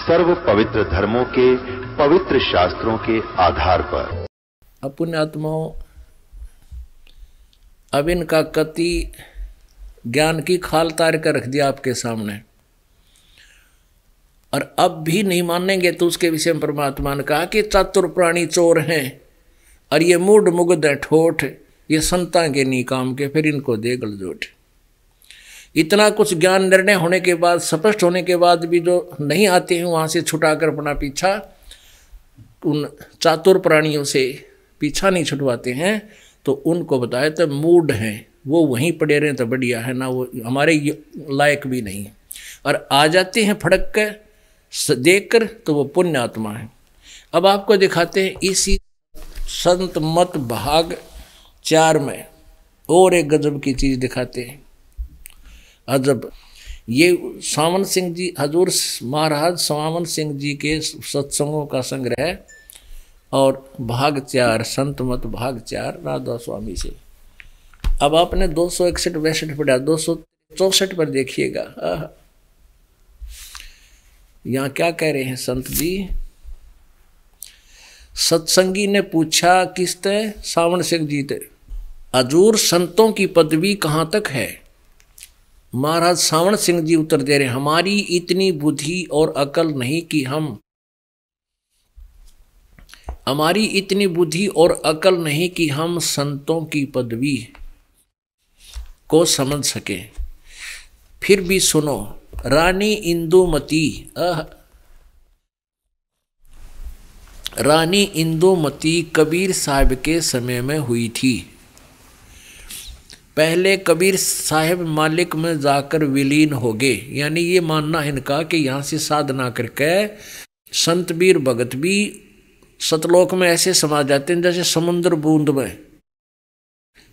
सर्व पवित्र धर्मों के पवित्र शास्त्रों के आधार पर अपुण आत्माओं अब इनका कति ज्ञान की खाल तार कर रख दिया आपके सामने और अब भी नहीं मानेंगे तो उसके विषय में परमात्मा ने कहा कि चतुर प्राणी चोर हैं और ये मूड मुग्ध है ठोठ ये संता के नी काम के फिर इनको दे गलजोठ इतना कुछ ज्ञान निर्णय होने के बाद स्पष्ट होने के बाद भी जो नहीं आते हैं वहाँ से छुटा कर अपना पीछा उन चातुर प्राणियों से पीछा नहीं छुटवाते हैं तो उनको बताए तो मूड हैं वो वहीं पड़े रहे तो बढ़िया है ना वो हमारे लायक भी नहीं और आ जाते हैं फड़क कर देख कर तो वो पुण्य आत्मा है अब आपको दिखाते हैं इसी संत मत भाग चार में और एक गजब की चीज़ दिखाते हैं अजब ये सावन सिंह जी हजूर महाराज सावन सिंह जी के सत्संगों का संग्रह और भाग चार संत मत भाग चार राधा स्वामी से अब आपने दो सौ इकसठ बैसठ पढ़ा दो सौ चौसठ पर देखिएगा यहाँ क्या कह रहे हैं संत जी सत्संगी ने पूछा किसते सावन सिंह जी ते हजूर संतों की पदवी कहाँ तक है महाराज सावण सिंह जी उत्तर दे रहे हमारी इतनी बुद्धि और अकल नहीं कि हम हमारी इतनी बुद्धि और अकल नहीं कि हम संतों की पदवी को समझ सकें फिर भी सुनो रानी इंदुमती रानी इंदुमती कबीर साहब के समय में हुई थी पहले कबीर साहब मालिक में जाकर विलीन हो गए यानी ये मानना इनका कि यहाँ से साधना करके संत वीर भगत भी सतलोक में ऐसे समा जाते हैं जैसे समुद्र बूंद में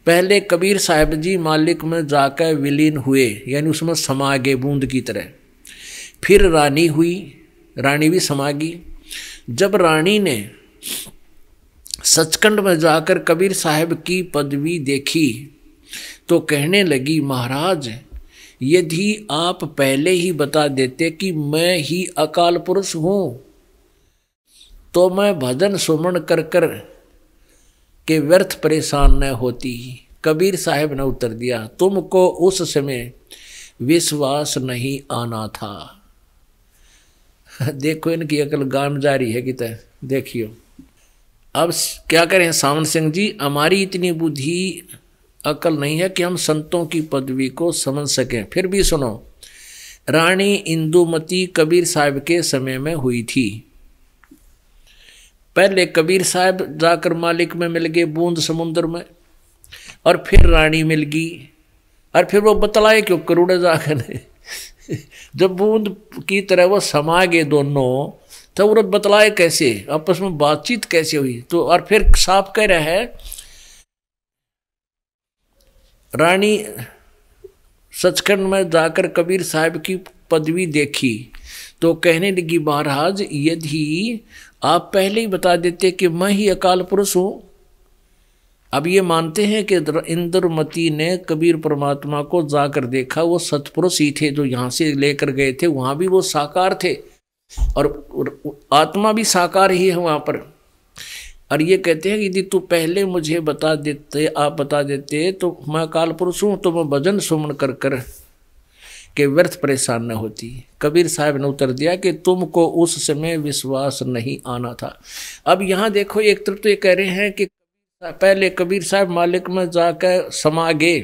पहले कबीर साहब जी मालिक में जाकर विलीन हुए यानी उसमें समा गए बूंद की तरह फिर रानी हुई रानी भी समा गई जब रानी ने सचखंड में जाकर कबीर साहब की पदवी देखी तो कहने लगी महाराज यदि आप पहले ही बता देते कि मैं ही अकाल पुरुष हूँ तो मैं भजन सुमण कर कर के व्यर्थ परेशान न होती कबीर साहब ने उत्तर दिया तुमको उस समय विश्वास नहीं आना था देखो इनकी अकल गाम जारी है कि तय देखियो अब क्या करें सावन सिंह जी हमारी इतनी बुद्धि अकल नहीं है कि हम संतों की पदवी को समझ सकें फिर भी सुनो रानी इंदुमती कबीर साहब के समय में हुई थी पहले कबीर साहब जाकर मालिक में मिल गए बूंद समुद्र में और फिर रानी मिल गई और फिर वो बतलाए क्यों करुड़े जाकर ने जब बूंद की तरह वो समा गए दोनों तो वो बतलाए कैसे आपस में बातचीत कैसे हुई तो और फिर साफ कह रहा है रानी सचखंड में जाकर कबीर साहब की पदवी देखी तो कहने लगी महाराज यदि आप पहले ही बता देते कि मैं ही अकाल पुरुष हूँ अब ये मानते हैं कि इंद्रमती ने कबीर परमात्मा को जाकर देखा वो सतपुरुष ही थे जो यहाँ से लेकर गए थे वहाँ भी वो साकार थे और आत्मा भी साकार ही है वहाँ पर और ये कहते हैं यदि तू पहले मुझे बता देते आप बता देते तो मैं काल पुरुष हूँ तो मैं भजन सुमन कर कर के व्यर्थ परेशान न होती कबीर साहब ने उत्तर दिया कि तुमको उस समय विश्वास नहीं आना था अब यहाँ देखो एक तरफ तो ये कह रहे हैं कि पहले कबीर साहब मालिक में जाकर समा गए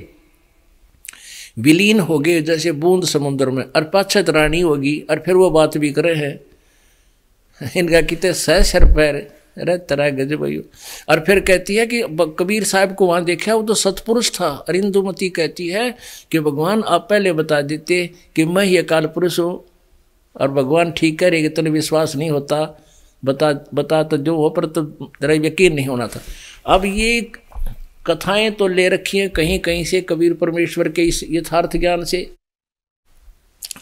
विलीन हो गए जैसे बूंद समुद्र में और पाछत रानी होगी और फिर वो बात भी करे हैं इनका कितने सह सर पैर अरे तरह गज भाई और फिर कहती है कि कबीर साहब को वहाँ देखा वो तो सतपुरुष था अरिंदुमती कहती है कि भगवान आप पहले बता देते कि मैं ही अकाल पुरुष हूँ और भगवान ठीक करेगा इतना विश्वास नहीं होता बता बता तो जो हो पर तो तेरा यकीन नहीं होना था अब ये कथाएं तो ले रखी हैं कहीं कहीं से कबीर परमेश्वर के इस यथार्थ ज्ञान से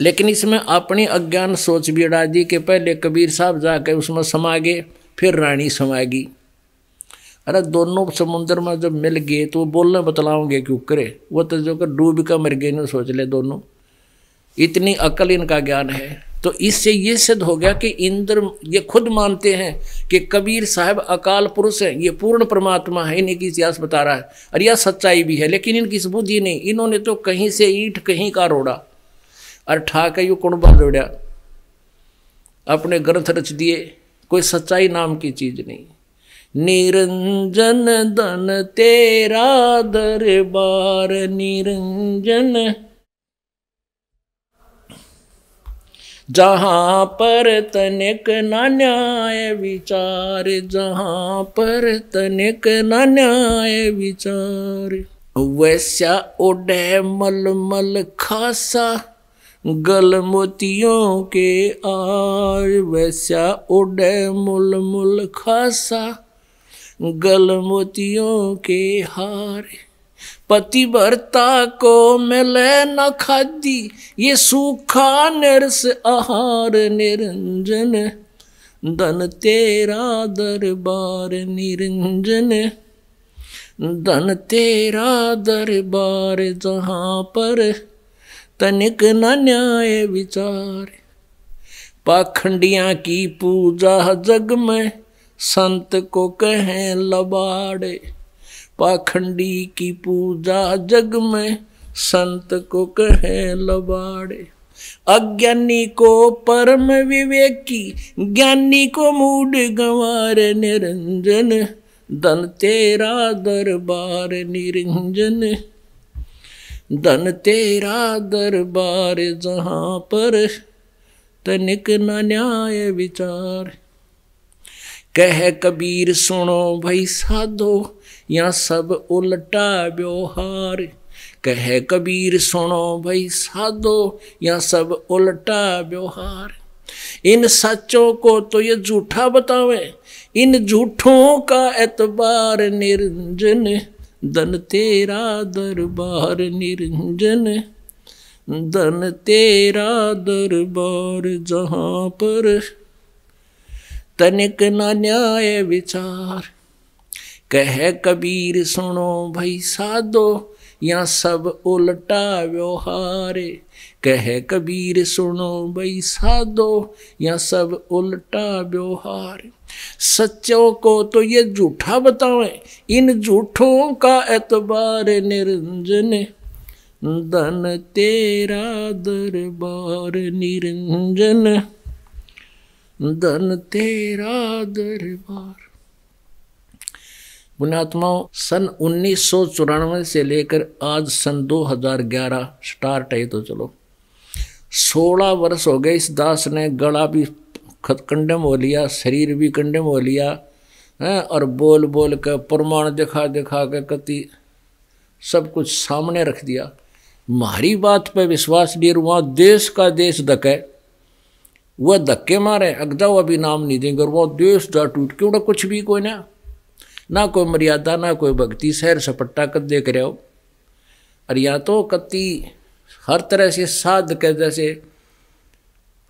लेकिन इसमें अपनी अज्ञान सोच भी अड़ा दी कि पहले कबीर साहब जाकर उसमें समा गए फिर रानी समाएगी अरे दोनों समुद्र में जब मिल गए तो वो बोलने बतलाओगे क्यों करे वो तो जो कर डूब का मर गए ना सोच ले दोनों इतनी अकल इनका ज्ञान है तो इससे ये सिद्ध हो गया कि इंद्र ये खुद मानते हैं कि कबीर साहब अकाल पुरुष हैं ये पूर्ण परमात्मा है इन्हें की इतिहास बता रहा है और यह सच्चाई भी है लेकिन इनकी सबूत नहीं इन्होंने तो कहीं से ईंट कहीं का रोड़ा अरे ठाकर यू कुणबा जोड़ा अपने ग्रंथ रच दिए कोई सच्चाई नाम की चीज नहीं निरंजन धन तेरा दरबार निरंजन जहा पर तनिक न्याय विचार जहा पर तनिक न्याय विचार वैसा ओडे मल मल खासा गल मोतियों के आर वैसा उड़े मुल मुल खासा गल मोतियों के हार पतिवरता को मिले न खादी ये सूखा निरस आहार निरंजन धन तेरा दरबार निरंजन धन तेरा दरबार जहाँ पर तनिक न न्याय विचार पाखंडिया की पूजा जग में संत को कहें लबाड़े पाखंडी की पूजा जग में संत को कहें लबाड़े अज्ञानी को परम विवेकी ज्ञानी को मूड गंवार निरंजन दन तेरा दरबार निरंजन धन तेरा दरबार जहाँ पर तनिक न न्याय विचार कह कबीर सुनो भई साधो या सब उल्टा व्यवहार कह कबीर सुनो भई साधो या सब उल्टा व्यवहार इन सचों को तो ये झूठा बतावे इन झूठों का एतबार निरंजन धन तेरा दरबार निरंजन धन तेरा दरबार जहाँ पर तनिक न न्याय विचार कह कबीर सुनो भाई साधो या सब उल्टा व्यवहार कह कबीर सुनो भाई साधो या सब उल्टा व्यवहार सच्चों को तो ये झूठा बतावे इन झूठों का एतबार निरंजन धन तेरा दरबार निरंजन धन तेरा दरबार पुण्यात्माओं सन उन्नीस से लेकर आज सन 2011 स्टार्ट है तो चलो सोलह वर्ष हो गए इस दास ने गला भी खत कंडम हो लिया शरीर भी कंडम हो लिया है और बोल बोल के प्रमाण दिखा दिखा के कति सब कुछ सामने रख दिया मारी बात पे विश्वास नहीं रुआ देश का देश धके वह धक्के मारे अगदा वह भी नाम नहीं देंगे और वह देश जा टूट क्यों ना कुछ भी कोई ना ना कोई मर्यादा ना कोई भक्ति शहर सपट्टा कद देख रहे हो और या तो कति हर तरह से साध के जैसे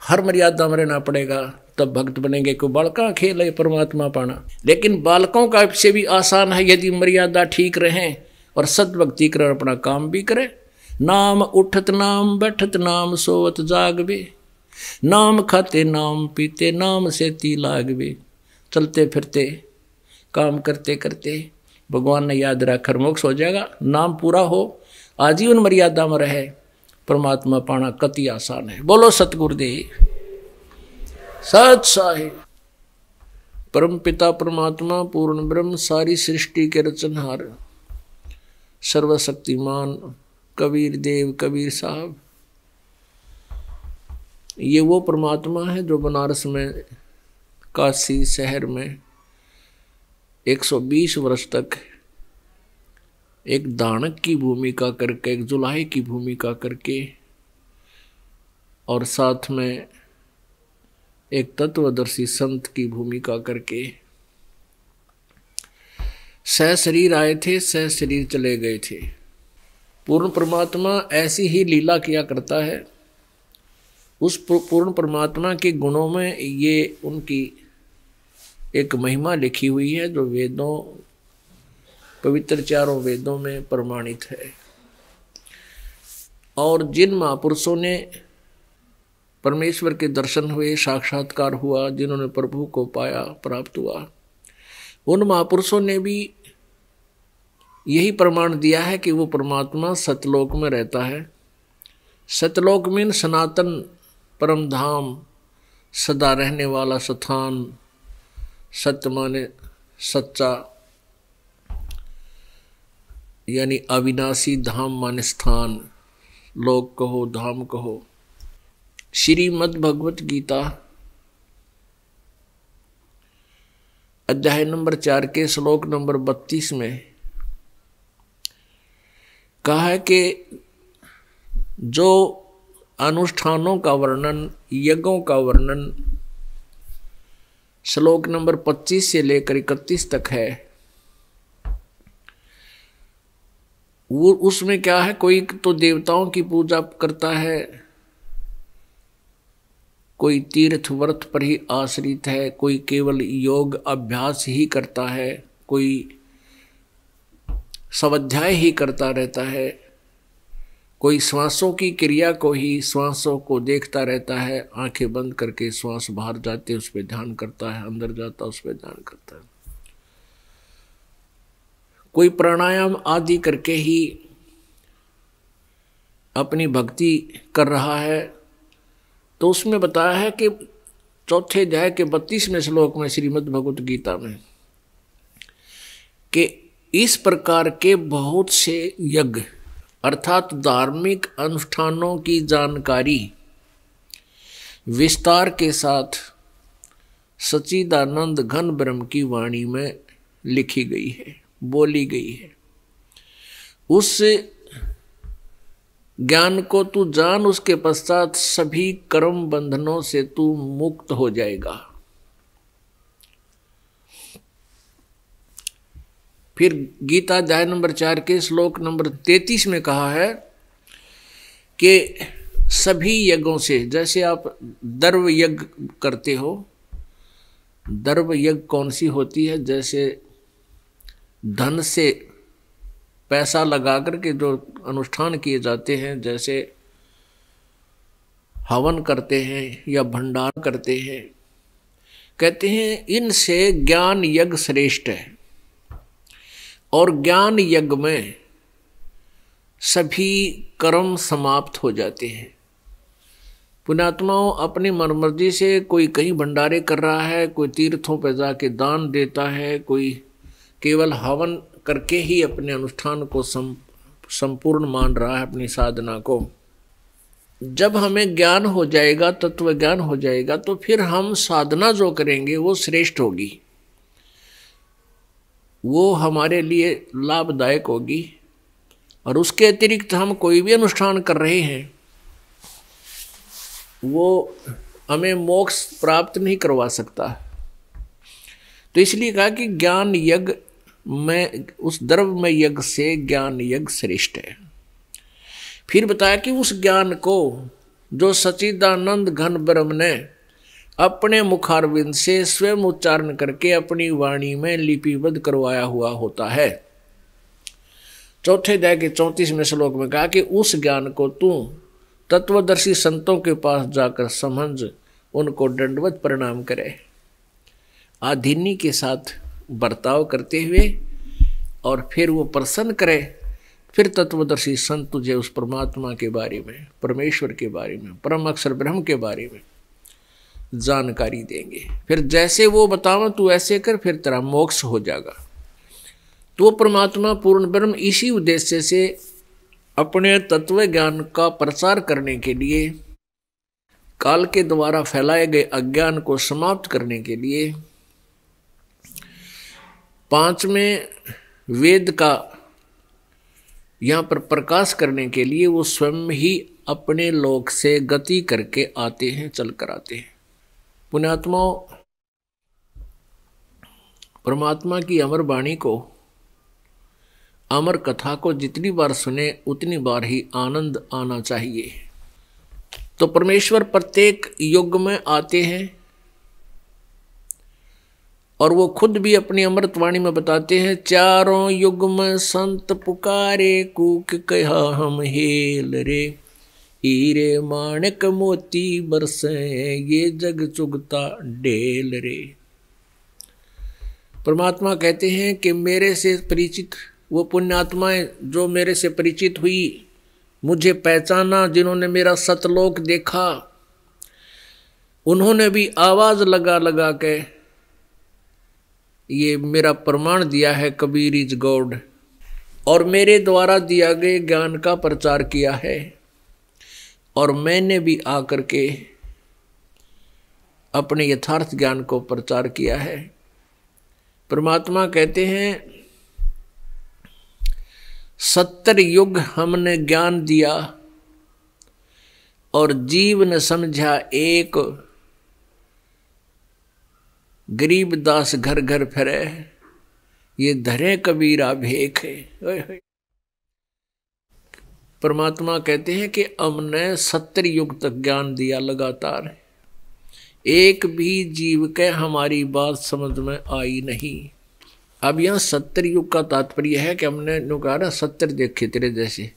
हर मर्यादा में रहना पड़ेगा तब भक्त बनेंगे को बालका खेल है परमात्मा पाना लेकिन बालकों का से भी आसान है यदि मर्यादा ठीक रहें और सदभक्ति कर अपना काम भी करें नाम उठत नाम बैठत नाम सोवत जागवे नाम खाते नाम पीते नाम से ती लागवे चलते फिरते काम करते करते भगवान ने याद रख कर मोक्ष हो जाएगा नाम पूरा हो आजीवन मर्यादा में रहे परमात्मा पाना कति आसान है बोलो सतगुरुदेव सच साहे परम पिता परमात्मा पूर्ण ब्रह्म सारी सृष्टि के रचनहार सर्वशक्तिमान कबीर देव कबीर साहब ये वो परमात्मा है जो बनारस में काशी शहर में 120 वर्ष तक एक दानक की भूमिका करके एक जुलाहे की भूमिका करके और साथ में एक तत्वदर्शी संत की भूमिका करके सह शरीर आए थे सह शरीर चले गए थे पूर्ण परमात्मा ऐसी ही लीला किया करता है उस पूर्ण परमात्मा के गुणों में ये उनकी एक महिमा लिखी हुई है जो वेदों पवित्र चारों वेदों में प्रमाणित है और जिन महापुरुषों ने परमेश्वर के दर्शन हुए साक्षात्कार हुआ जिन्होंने प्रभु को पाया प्राप्त हुआ उन महापुरुषों ने भी यही प्रमाण दिया है कि वो परमात्मा सतलोक में रहता है सतलोक में सनातन परम धाम सदा रहने वाला स्थान सत्य माने सच्चा यानी अविनाशी धाम माने स्थान लोक कहो धाम कहो श्रीमद भगवत गीता अध्याय नंबर चार के श्लोक नंबर बत्तीस में कहा है कि जो अनुष्ठानों का वर्णन यज्ञों का वर्णन श्लोक नंबर पच्चीस से लेकर इकतीस तक है वो उसमें क्या है कोई तो देवताओं की पूजा करता है कोई तीर्थ व्रत पर ही आश्रित है कोई केवल योग अभ्यास ही करता है कोई स्वाध्याय ही करता रहता है कोई श्वासों की क्रिया को ही श्वासों को देखता रहता है आंखें बंद करके श्वास बाहर जाते उस पर ध्यान करता है अंदर जाता उस पर ध्यान करता है कोई प्राणायाम आदि करके ही अपनी भक्ति कर रहा है तो उसमें बताया है कि चौथे अध्याय के बत्तीसवें श्लोक में श्रीमद् भगवत गीता में कि इस प्रकार के बहुत से यज्ञ अर्थात धार्मिक अनुष्ठानों की जानकारी विस्तार के साथ सचिदानंद घन ब्रह्म की वाणी में लिखी गई है बोली गई है उस ज्ञान को तू जान उसके पश्चात सभी कर्म बंधनों से तू मुक्त हो जाएगा फिर गीता अध्याय नंबर चार के श्लोक नंबर तैतीस में कहा है कि सभी यज्ञों से जैसे आप दर्व यज्ञ करते हो दर्व यज्ञ कौन सी होती है जैसे धन से पैसा लगा कर के जो अनुष्ठान किए जाते हैं जैसे हवन करते हैं या भंडार करते हैं कहते हैं इनसे ज्ञान यज्ञ श्रेष्ठ है और ज्ञान यज्ञ में सभी कर्म समाप्त हो जाते हैं पुणात्माओं अपनी मनमर्जी से कोई कहीं भंडारे कर रहा है कोई तीर्थों पर जाके दान देता है कोई केवल हवन करके ही अपने अनुष्ठान को सम संपूर्ण मान रहा है अपनी साधना को जब हमें ज्ञान हो जाएगा तत्व ज्ञान हो जाएगा तो फिर हम साधना जो करेंगे वो श्रेष्ठ होगी वो हमारे लिए लाभदायक होगी और उसके अतिरिक्त हम कोई भी अनुष्ठान कर रहे हैं वो हमें मोक्ष प्राप्त नहीं करवा सकता तो इसलिए कहा कि ज्ञान यज्ञ में उस द्रव्य में यज्ञ से ज्ञान यज्ञ श्रेष्ठ है फिर बताया कि उस ज्ञान को जो सचिदानंद घन ब्रह्म ने अपने मुखारविंद से स्वयं उच्चारण करके अपनी वाणी में लिपिबद्ध करवाया हुआ होता है चौथे अध्याय के चौंतीसवें श्लोक में कहा कि उस ज्ञान को तू तत्वदर्शी संतों के पास जाकर समझ उनको दंडवत प्रणाम करे आधीनी के साथ बर्ताव करते हुए और फिर वो प्रसन्न करे फिर तत्वदर्शी संत तुझे उस परमात्मा के बारे में परमेश्वर के बारे में परम अक्षर ब्रह्म के बारे में जानकारी देंगे फिर जैसे वो बतावा तू ऐसे कर फिर तेरा मोक्ष हो जाएगा तो परमात्मा पूर्ण ब्रह्म इसी उद्देश्य से अपने तत्व ज्ञान का प्रचार करने के लिए काल के द्वारा फैलाए गए अज्ञान को समाप्त करने के लिए पांचवें वेद का यहाँ पर प्रकाश करने के लिए वो स्वयं ही अपने लोक से गति करके आते हैं चल कर आते हैं पुणात्मा परमात्मा की अमर वाणी को अमर कथा को जितनी बार सुने उतनी बार ही आनंद आना चाहिए तो परमेश्वर प्रत्येक युग में आते हैं और वो खुद भी अपनी अमृतवाणी में बताते हैं चारों युग में संत पुकारे कूक कहा हम हेल रे हीरे माणिक मोती बरसे ये जग चुगता डेल रे परमात्मा कहते हैं कि मेरे से परिचित वो पुण्यात्माएं जो मेरे से परिचित हुई मुझे पहचाना जिन्होंने मेरा सतलोक देखा उन्होंने भी आवाज लगा लगा के ये मेरा प्रमाण दिया है कबीर इज गॉड और मेरे द्वारा दिया गए ज्ञान का प्रचार किया है और मैंने भी आकर के अपने यथार्थ ज्ञान को प्रचार किया है परमात्मा कहते हैं सत्तर युग हमने ज्ञान दिया और जीव ने समझा एक गरीब दास घर घर फिरे ये धरे कबीरा भेख है परमात्मा कहते हैं कि हमने सत्तर युग तक ज्ञान दिया लगातार एक भी जीव के हमारी बात समझ में आई नहीं अब यहाँ सत्तर युग का तात्पर्य है कि हमने नुकारा सत्तर देखे तेरे जैसे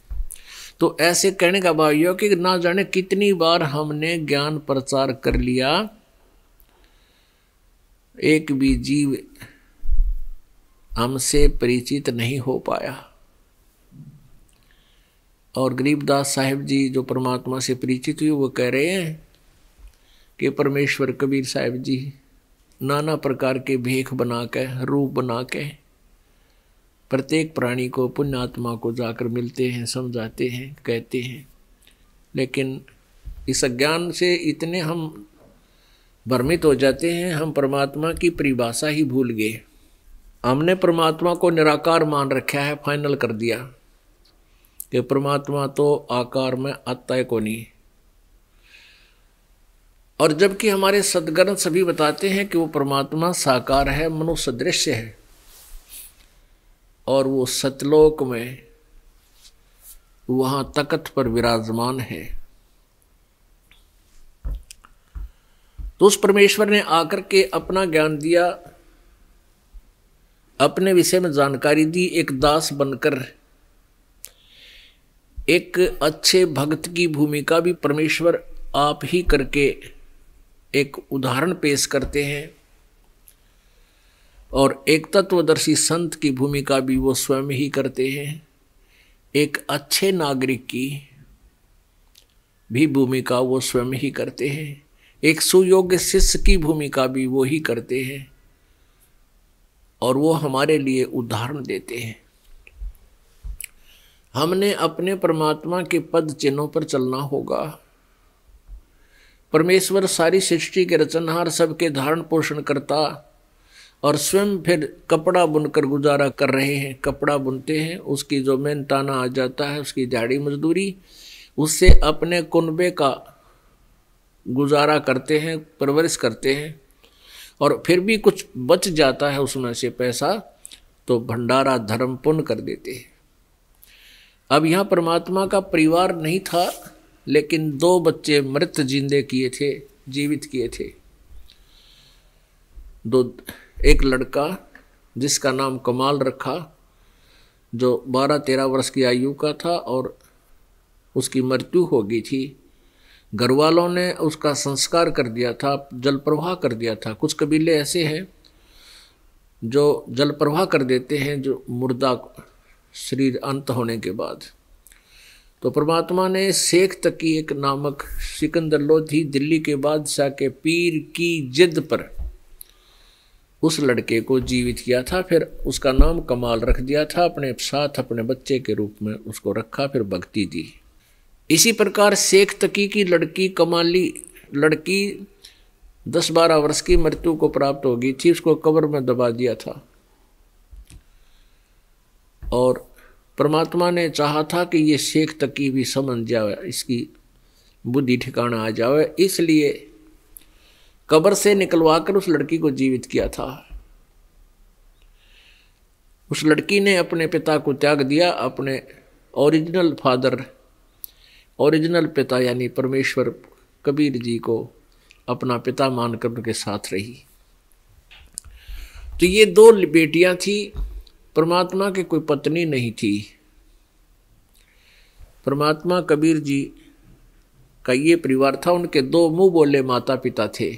तो ऐसे कहने का भाव यह कि ना जाने कितनी बार हमने ज्ञान प्रचार कर लिया एक भी जीव हमसे परिचित नहीं हो पाया और गरीबदास साहेब जी जो परमात्मा से परिचित हुए वो कह रहे हैं कि परमेश्वर कबीर साहेब जी नाना प्रकार के भेख बना के रूप बना के प्रत्येक प्राणी को पुण्यात्मा को जाकर मिलते हैं समझाते हैं कहते हैं लेकिन इस अज्ञान से इतने हम भ्रमित हो जाते हैं हम परमात्मा की परिभाषा ही भूल गए हमने परमात्मा को निराकार मान रखा है फाइनल कर दिया कि परमात्मा तो आकार में आता है को नहीं और जबकि हमारे सदग्रंथ सभी बताते हैं कि वो परमात्मा साकार है दृश्य है और वो सतलोक में वहाँ तकत पर विराजमान है तो उस परमेश्वर ने आकर के अपना ज्ञान दिया अपने विषय में जानकारी दी एक दास बनकर एक अच्छे भक्त की भूमिका भी परमेश्वर आप ही करके एक उदाहरण पेश करते हैं और एक तत्वदर्शी संत की भूमिका भी वो स्वयं ही करते हैं एक अच्छे नागरिक की भी भूमिका वो स्वयं ही करते हैं एक सुयोग्य शिष्य की भूमिका भी वो ही करते हैं और वो हमारे लिए उदाहरण देते हैं हमने अपने परमात्मा के पद चिन्हों पर चलना होगा परमेश्वर सारी सृष्टि के रचनहार सबके धारण पोषण करता और स्वयं फिर कपड़ा बुनकर गुजारा कर रहे हैं कपड़ा बुनते हैं उसकी जो मेन ताना आ जाता है उसकी दाड़ी मजदूरी उससे अपने कुनबे का गुजारा करते हैं परवरिश करते हैं और फिर भी कुछ बच जाता है उसमें से पैसा तो भंडारा धर्म पुण्य कर देते हैं अब यहाँ परमात्मा का परिवार नहीं था लेकिन दो बच्चे मृत जिंदे किए थे जीवित किए थे दो एक लड़का जिसका नाम कमाल रखा जो बारह तेरह वर्ष की आयु का था और उसकी मृत्यु हो गई थी घर वालों ने उसका संस्कार कर दिया था जल प्रवाह कर दिया था कुछ कबीले ऐसे हैं जो जल प्रवाह कर देते हैं जो मुर्दा शरीर अंत होने के बाद तो परमात्मा ने शेख तकी एक नामक सिकंदर लोधी दिल्ली के बादशाह के पीर की जिद पर उस लड़के को जीवित किया था फिर उसका नाम कमाल रख दिया था अपने साथ अपने बच्चे के रूप में उसको रखा फिर भक्ति दी इसी प्रकार शेख तकी की लड़की कमाली लड़की दस बारह वर्ष की मृत्यु को प्राप्त होगी थी उसको कब्र में दबा दिया था और परमात्मा ने चाहा था कि ये शेख तकी भी समझ जाए इसकी बुद्धि ठिकाना आ जाए इसलिए कब्र से निकलवा कर उस लड़की को जीवित किया था उस लड़की ने अपने पिता को त्याग दिया अपने ओरिजिनल फादर ओरिजिनल पिता यानी परमेश्वर कबीर जी को अपना पिता मानकर उनके साथ रही तो ये दो बेटियां थी परमात्मा के कोई पत्नी नहीं थी परमात्मा कबीर जी का ये परिवार था उनके दो मुंह बोले माता पिता थे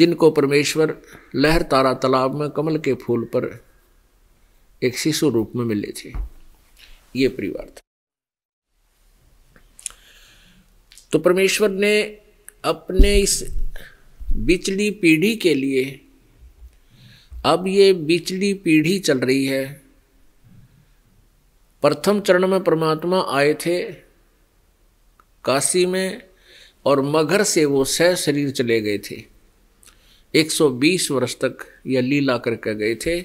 जिनको परमेश्वर लहर तारा तालाब में कमल के फूल पर एक शिशु रूप में मिले थे ये परिवार था तो परमेश्वर ने अपने इस बिचली पीढ़ी के लिए अब ये बिचली पीढ़ी चल रही है प्रथम चरण में परमात्मा आए थे काशी में और मगर से वो सह शरीर चले गए थे 120 वर्ष तक यह लीला करके गए थे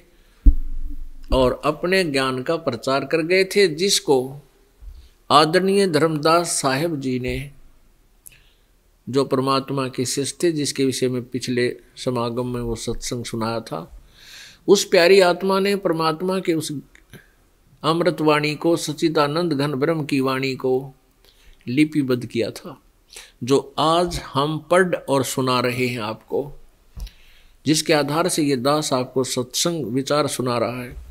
और अपने ज्ञान का प्रचार कर गए थे जिसको आदरणीय धर्मदास साहेब जी ने जो परमात्मा के शिष्य थे जिसके विषय में पिछले समागम में वो सत्संग सुनाया था उस प्यारी आत्मा ने परमात्मा के उस अमृतवाणी को सचिदानंद घन ब्रह्म की वाणी को लिपिबद्ध किया था जो आज हम पढ़ और सुना रहे हैं आपको जिसके आधार से ये दास आपको सत्संग विचार सुना रहा है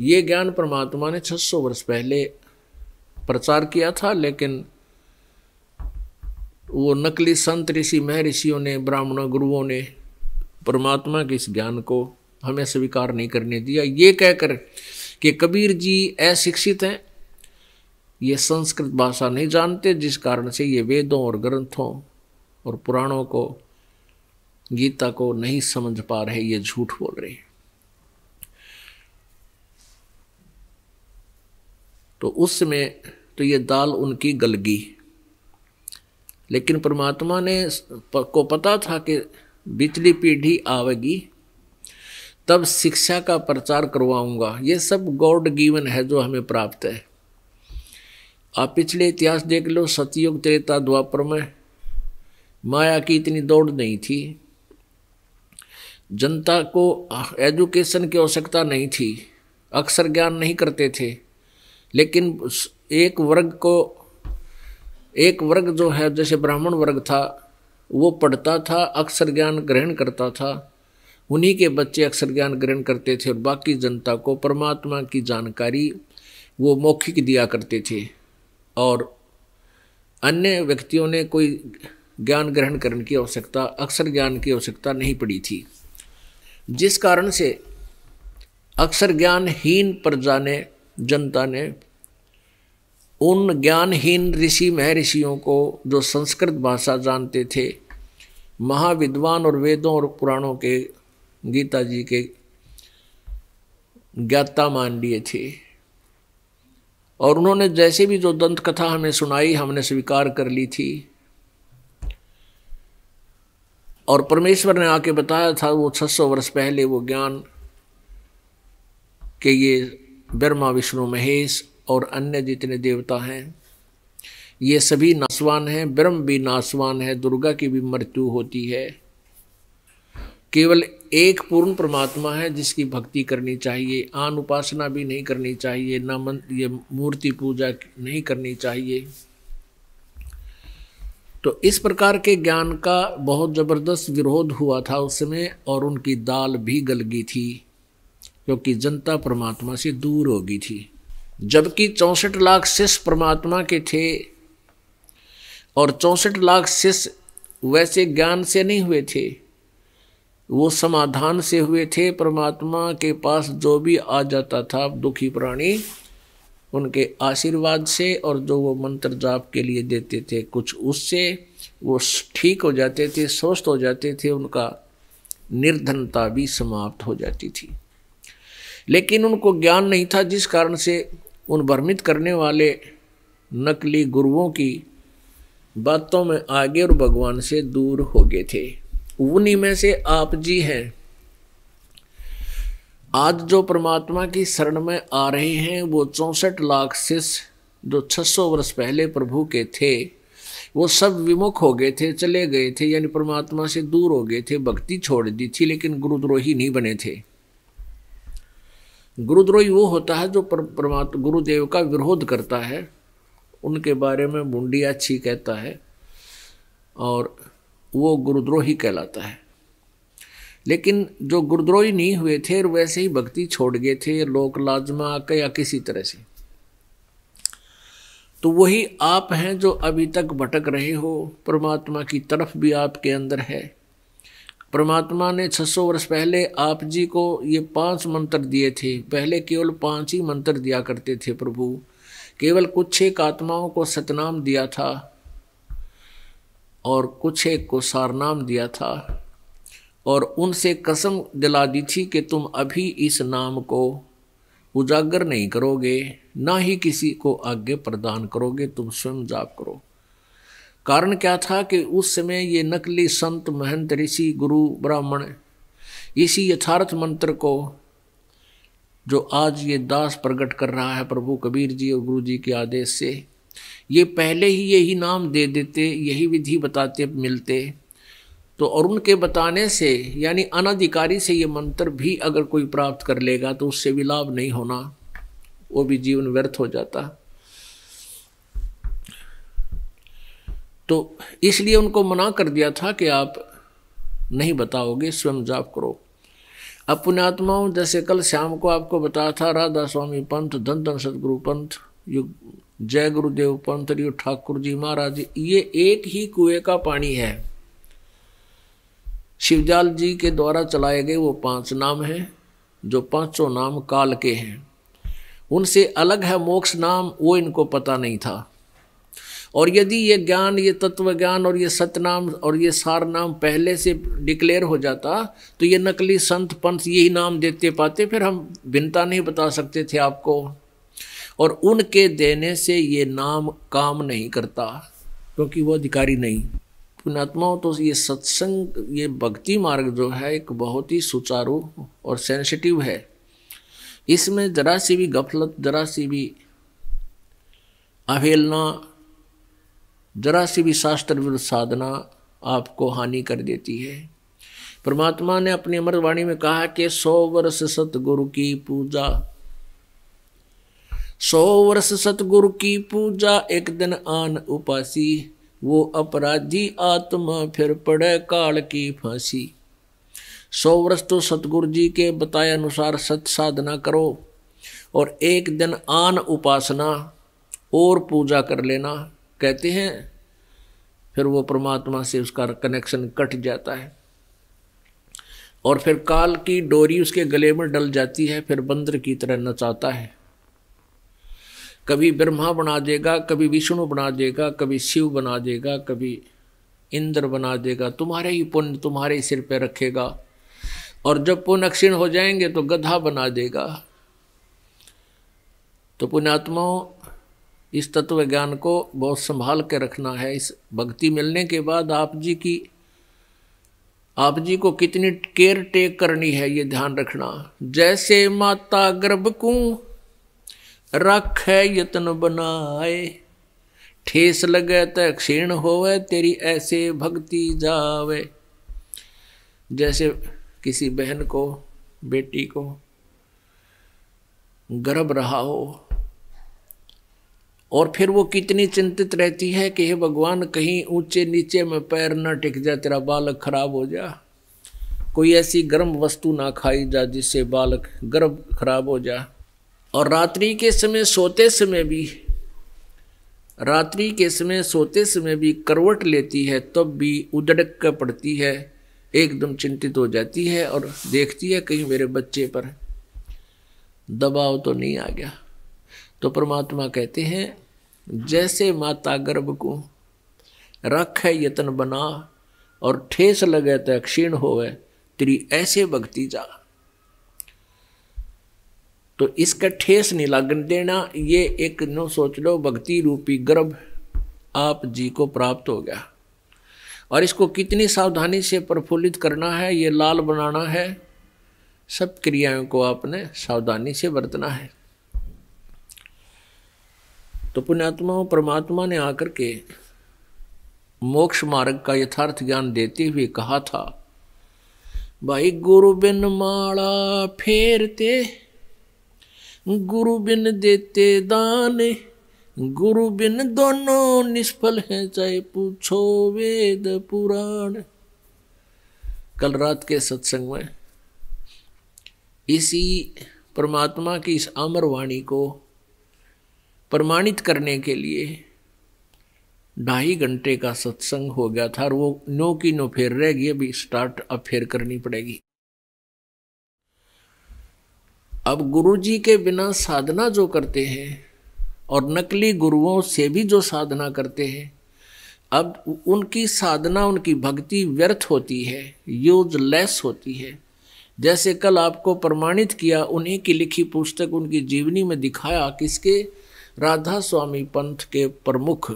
ये ज्ञान परमात्मा ने 600 वर्ष पहले प्रचार किया था लेकिन वो नकली संत ऋषि महर्षियों ने ब्राह्मणों गुरुओं ने परमात्मा के इस ज्ञान को हमें स्वीकार नहीं करने दिया ये कहकर कि कबीर जी अशिक्षित हैं ये संस्कृत भाषा नहीं जानते जिस कारण से ये वेदों और ग्रंथों और पुराणों को गीता को नहीं समझ पा रहे ये झूठ बोल रहे हैं तो उसमें तो ये दाल उनकी गलगी लेकिन परमात्मा ने को पता था कि बिचली पीढ़ी आवेगी तब शिक्षा का प्रचार करवाऊंगा ये सब गॉड गिवन है जो हमें प्राप्त है आप पिछले इतिहास देख लो सतयुग त्रेता द्वापर में माया की इतनी दौड़ नहीं थी जनता को एजुकेशन की आवश्यकता नहीं थी अक्सर ज्ञान नहीं करते थे लेकिन एक वर्ग को एक वर्ग जो है जैसे ब्राह्मण वर्ग था वो पढ़ता था अक्षर ज्ञान ग्रहण करता था उन्हीं के बच्चे अक्षर ज्ञान ग्रहण करते थे और बाकी जनता को परमात्मा की जानकारी वो मौखिक दिया करते थे और अन्य व्यक्तियों ने कोई ज्ञान ग्रहण करने की आवश्यकता अक्षर ज्ञान की आवश्यकता नहीं पड़ी थी जिस कारण से अक्षर ज्ञानहीन प्रजा ने जनता ने उन ज्ञानहीन ऋषि महर्षियों को जो संस्कृत भाषा जानते थे महाविद्वान और वेदों और पुराणों के गीता जी के ज्ञाता मान लिए थे और उन्होंने जैसे भी जो दंत कथा हमें सुनाई हमने स्वीकार कर ली थी और परमेश्वर ने आके बताया था वो 600 वर्ष पहले वो ज्ञान के ये ब्रह्मा विष्णु महेश और अन्य जितने देवता हैं ये सभी नासवान हैं ब्रह्म भी नासवान है दुर्गा की भी मृत्यु होती है केवल एक पूर्ण परमात्मा है जिसकी भक्ति करनी चाहिए आन उपासना भी नहीं करनी चाहिए न मन ये मूर्ति पूजा नहीं करनी चाहिए तो इस प्रकार के ज्ञान का बहुत ज़बरदस्त विरोध हुआ था उस समय और उनकी दाल भी गल गई थी क्योंकि जनता परमात्मा से दूर हो गई थी जबकि चौंसठ लाख शिष्य परमात्मा के थे और चौंसठ लाख शिष्य वैसे ज्ञान से नहीं हुए थे वो समाधान से हुए थे परमात्मा के पास जो भी आ जाता था दुखी प्राणी उनके आशीर्वाद से और जो वो मंत्र जाप के लिए देते थे कुछ उससे वो ठीक हो जाते थे स्वस्थ हो जाते थे उनका निर्धनता भी समाप्त हो जाती थी लेकिन उनको ज्ञान नहीं था जिस कारण से उन भ्रमित करने वाले नकली गुरुओं की बातों में आगे और भगवान से दूर हो गए थे उन्हीं में से आप जी हैं आज जो परमात्मा की शरण में आ रहे हैं वो चौंसठ लाख शिष्य जो 600 वर्ष पहले प्रभु के थे वो सब विमुख हो गए थे चले गए थे यानी परमात्मा से दूर हो गए थे भक्ति छोड़ दी थी लेकिन गुरुद्रोही नहीं बने थे गुरुद्रोही वो होता है जो परमात्मा गुरुदेव का विरोध करता है उनके बारे में मुंडिया छी कहता है और वो गुरुद्रोही कहलाता है लेकिन जो गुरुद्रोही नहीं हुए थे वैसे ही भक्ति छोड़ गए थे लोक लाजमा के या किसी तरह से तो वही आप हैं जो अभी तक भटक रहे हो परमात्मा की तरफ भी आपके अंदर है परमात्मा ने 600 वर्ष पहले आप जी को ये पांच मंत्र दिए थे पहले केवल पांच ही मंत्र दिया करते थे प्रभु केवल कुछ एक आत्माओं को सतनाम दिया था और कुछ एक को सारनाम दिया था और उनसे कसम दिला दी थी कि तुम अभी इस नाम को उजागर नहीं करोगे ना ही किसी को आज्ञा प्रदान करोगे तुम स्वयं जाप करो कारण क्या था कि उस समय ये नकली संत महंत ऋषि गुरु ब्राह्मण इसी यथार्थ मंत्र को जो आज ये दास प्रकट कर रहा है प्रभु कबीर जी और गुरु जी के आदेश से ये पहले ही यही नाम दे देते यही विधि बताते मिलते तो और उनके बताने से यानी अनाधिकारी से ये मंत्र भी अगर कोई प्राप्त कर लेगा तो उससे भी लाभ नहीं होना वो भी जीवन व्यर्थ हो जाता तो इसलिए उनको मना कर दिया था कि आप नहीं बताओगे स्वयं जाप करो अपनात्माओं जैसे कल शाम को आपको बताया था राधा स्वामी पंथ धन धन सदगुरु पंथ युग जय गुरुदेव पंथ युग ठाकुर जी महाराज ये एक ही कुएं का पानी है शिवजाल जी के द्वारा चलाए गए वो पांच नाम हैं जो पांचों नाम काल के हैं उनसे अलग है मोक्ष नाम वो इनको पता नहीं था और यदि ये ज्ञान ये तत्व ज्ञान और ये सतनाम और ये सार नाम पहले से डिक्लेयर हो जाता तो ये नकली संत पंथ यही नाम देते पाते फिर हम भिन्नता नहीं बता सकते थे आपको और उनके देने से ये नाम काम नहीं करता क्योंकि वो अधिकारी नहीं पुणात्मा तो ये सत्संग ये भक्ति मार्ग जो है एक बहुत ही सुचारू और सेंसिटिव है इसमें ज़रा सी भी गफलत ज़रा सी भी अवहेलना जरा सी भी शास्त्र विरुद्ध साधना आपको हानि कर देती है परमात्मा ने अपनी अमृतवाणी में कहा कि सौ वर्ष सतगुरु की पूजा सौ वर्ष सतगुरु की पूजा एक दिन आन उपासी वो अपराधी आत्मा फिर पड़े काल की फांसी सौ वर्ष तो सतगुरु जी के बताए अनुसार सत साधना करो और एक दिन आन उपासना और पूजा कर लेना कहते हैं फिर वो परमात्मा से उसका कनेक्शन कट जाता है और फिर काल की डोरी उसके गले में डल जाती है फिर बंदर की तरह नचाता है कभी ब्रह्मा बना देगा कभी विष्णु बना देगा कभी शिव बना देगा कभी इंद्र बना देगा तुम्हारे ही पुण्य तुम्हारे ही सिर पर रखेगा और जब पुण्य अक्षीण हो जाएंगे तो गधा बना देगा तो पुण्यात्माओं इस तत्व ज्ञान को बहुत संभाल के रखना है इस भक्ति मिलने के बाद आप जी की आप जी को कितनी केयर टेक करनी है ये ध्यान रखना जैसे माता गर्भ को रख है यत्न बनाए ठेस लगे तो क्षीण होवे तेरी ऐसे भक्ति जावे जैसे किसी बहन को बेटी को गर्भ रहा हो और फिर वो कितनी चिंतित रहती है कि हे भगवान कहीं ऊंचे नीचे में पैर न टिक जाए तेरा बालक खराब हो जा कोई ऐसी गर्म वस्तु ना खाई जा जिससे बालक गर्भ खराब हो जा और रात्रि के समय सोते समय भी रात्रि के समय सोते समय भी करवट लेती है तब भी उदड़क कर पड़ती है एकदम चिंतित हो जाती है और देखती है कहीं मेरे बच्चे पर दबाव तो नहीं आ गया तो परमात्मा कहते हैं जैसे माता गर्भ को रख है यतन बना और ठेस लगे तो क्षीण होवे तेरी ऐसे भक्ति जा तो इसका ठेस नहीं लगन देना ये एक नो सोच लो भक्ति रूपी गर्भ आप जी को प्राप्त हो गया और इसको कितनी सावधानी से प्रफुल्लित करना है ये लाल बनाना है सब क्रियाओं को आपने सावधानी से बरतना है तो पुण्यात्मा और परमात्मा ने आकर के मोक्ष मार्ग का यथार्थ ज्ञान देते हुए कहा था भाई गुरु बिन माला फेरते गुरु बिन देते दान गुरु बिन दोनों निष्फल हैं चाहे पूछो वेद पुराण कल रात के सत्संग में इसी परमात्मा की इस अमर वाणी को प्रमाणित करने के लिए ढाई घंटे का सत्संग हो गया था और वो नो की नो फेर रह गई अभी स्टार्ट अब फेर करनी पड़ेगी अब गुरु जी के बिना साधना जो करते हैं और नकली गुरुओं से भी जो साधना करते हैं अब उनकी साधना उनकी भक्ति व्यर्थ होती है यूजलेस होती है जैसे कल आपको प्रमाणित किया उन्हीं की लिखी पुस्तक उनकी जीवनी में दिखाया किसके राधा स्वामी पंथ के प्रमुख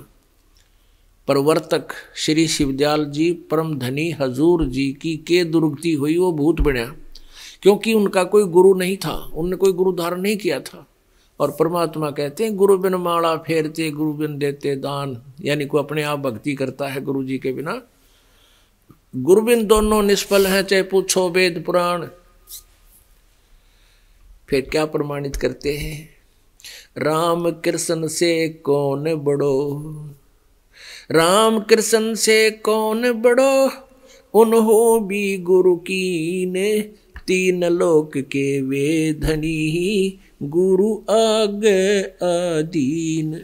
प्रवर्तक श्री शिवदयाल जी परम धनी हजूर जी की के दुर्गति हुई वो भूत बिना क्योंकि उनका कोई गुरु नहीं था उनने कोई गुरु धारण नहीं किया था और परमात्मा कहते हैं गुरु बिन माड़ा फेरते गुरु बिन देते दान यानी को अपने आप भक्ति करता है गुरु जी के बिना गुरु बिन दोनों निष्फल हैं चाहे पूछो वेद पुराण फिर क्या प्रमाणित करते हैं राम कृष्ण से कौन बड़ो राम कृष्ण से कौन बड़ो उन्हों भी गुरु की ने तीन लोक के वे धनी गुरु आग आदीन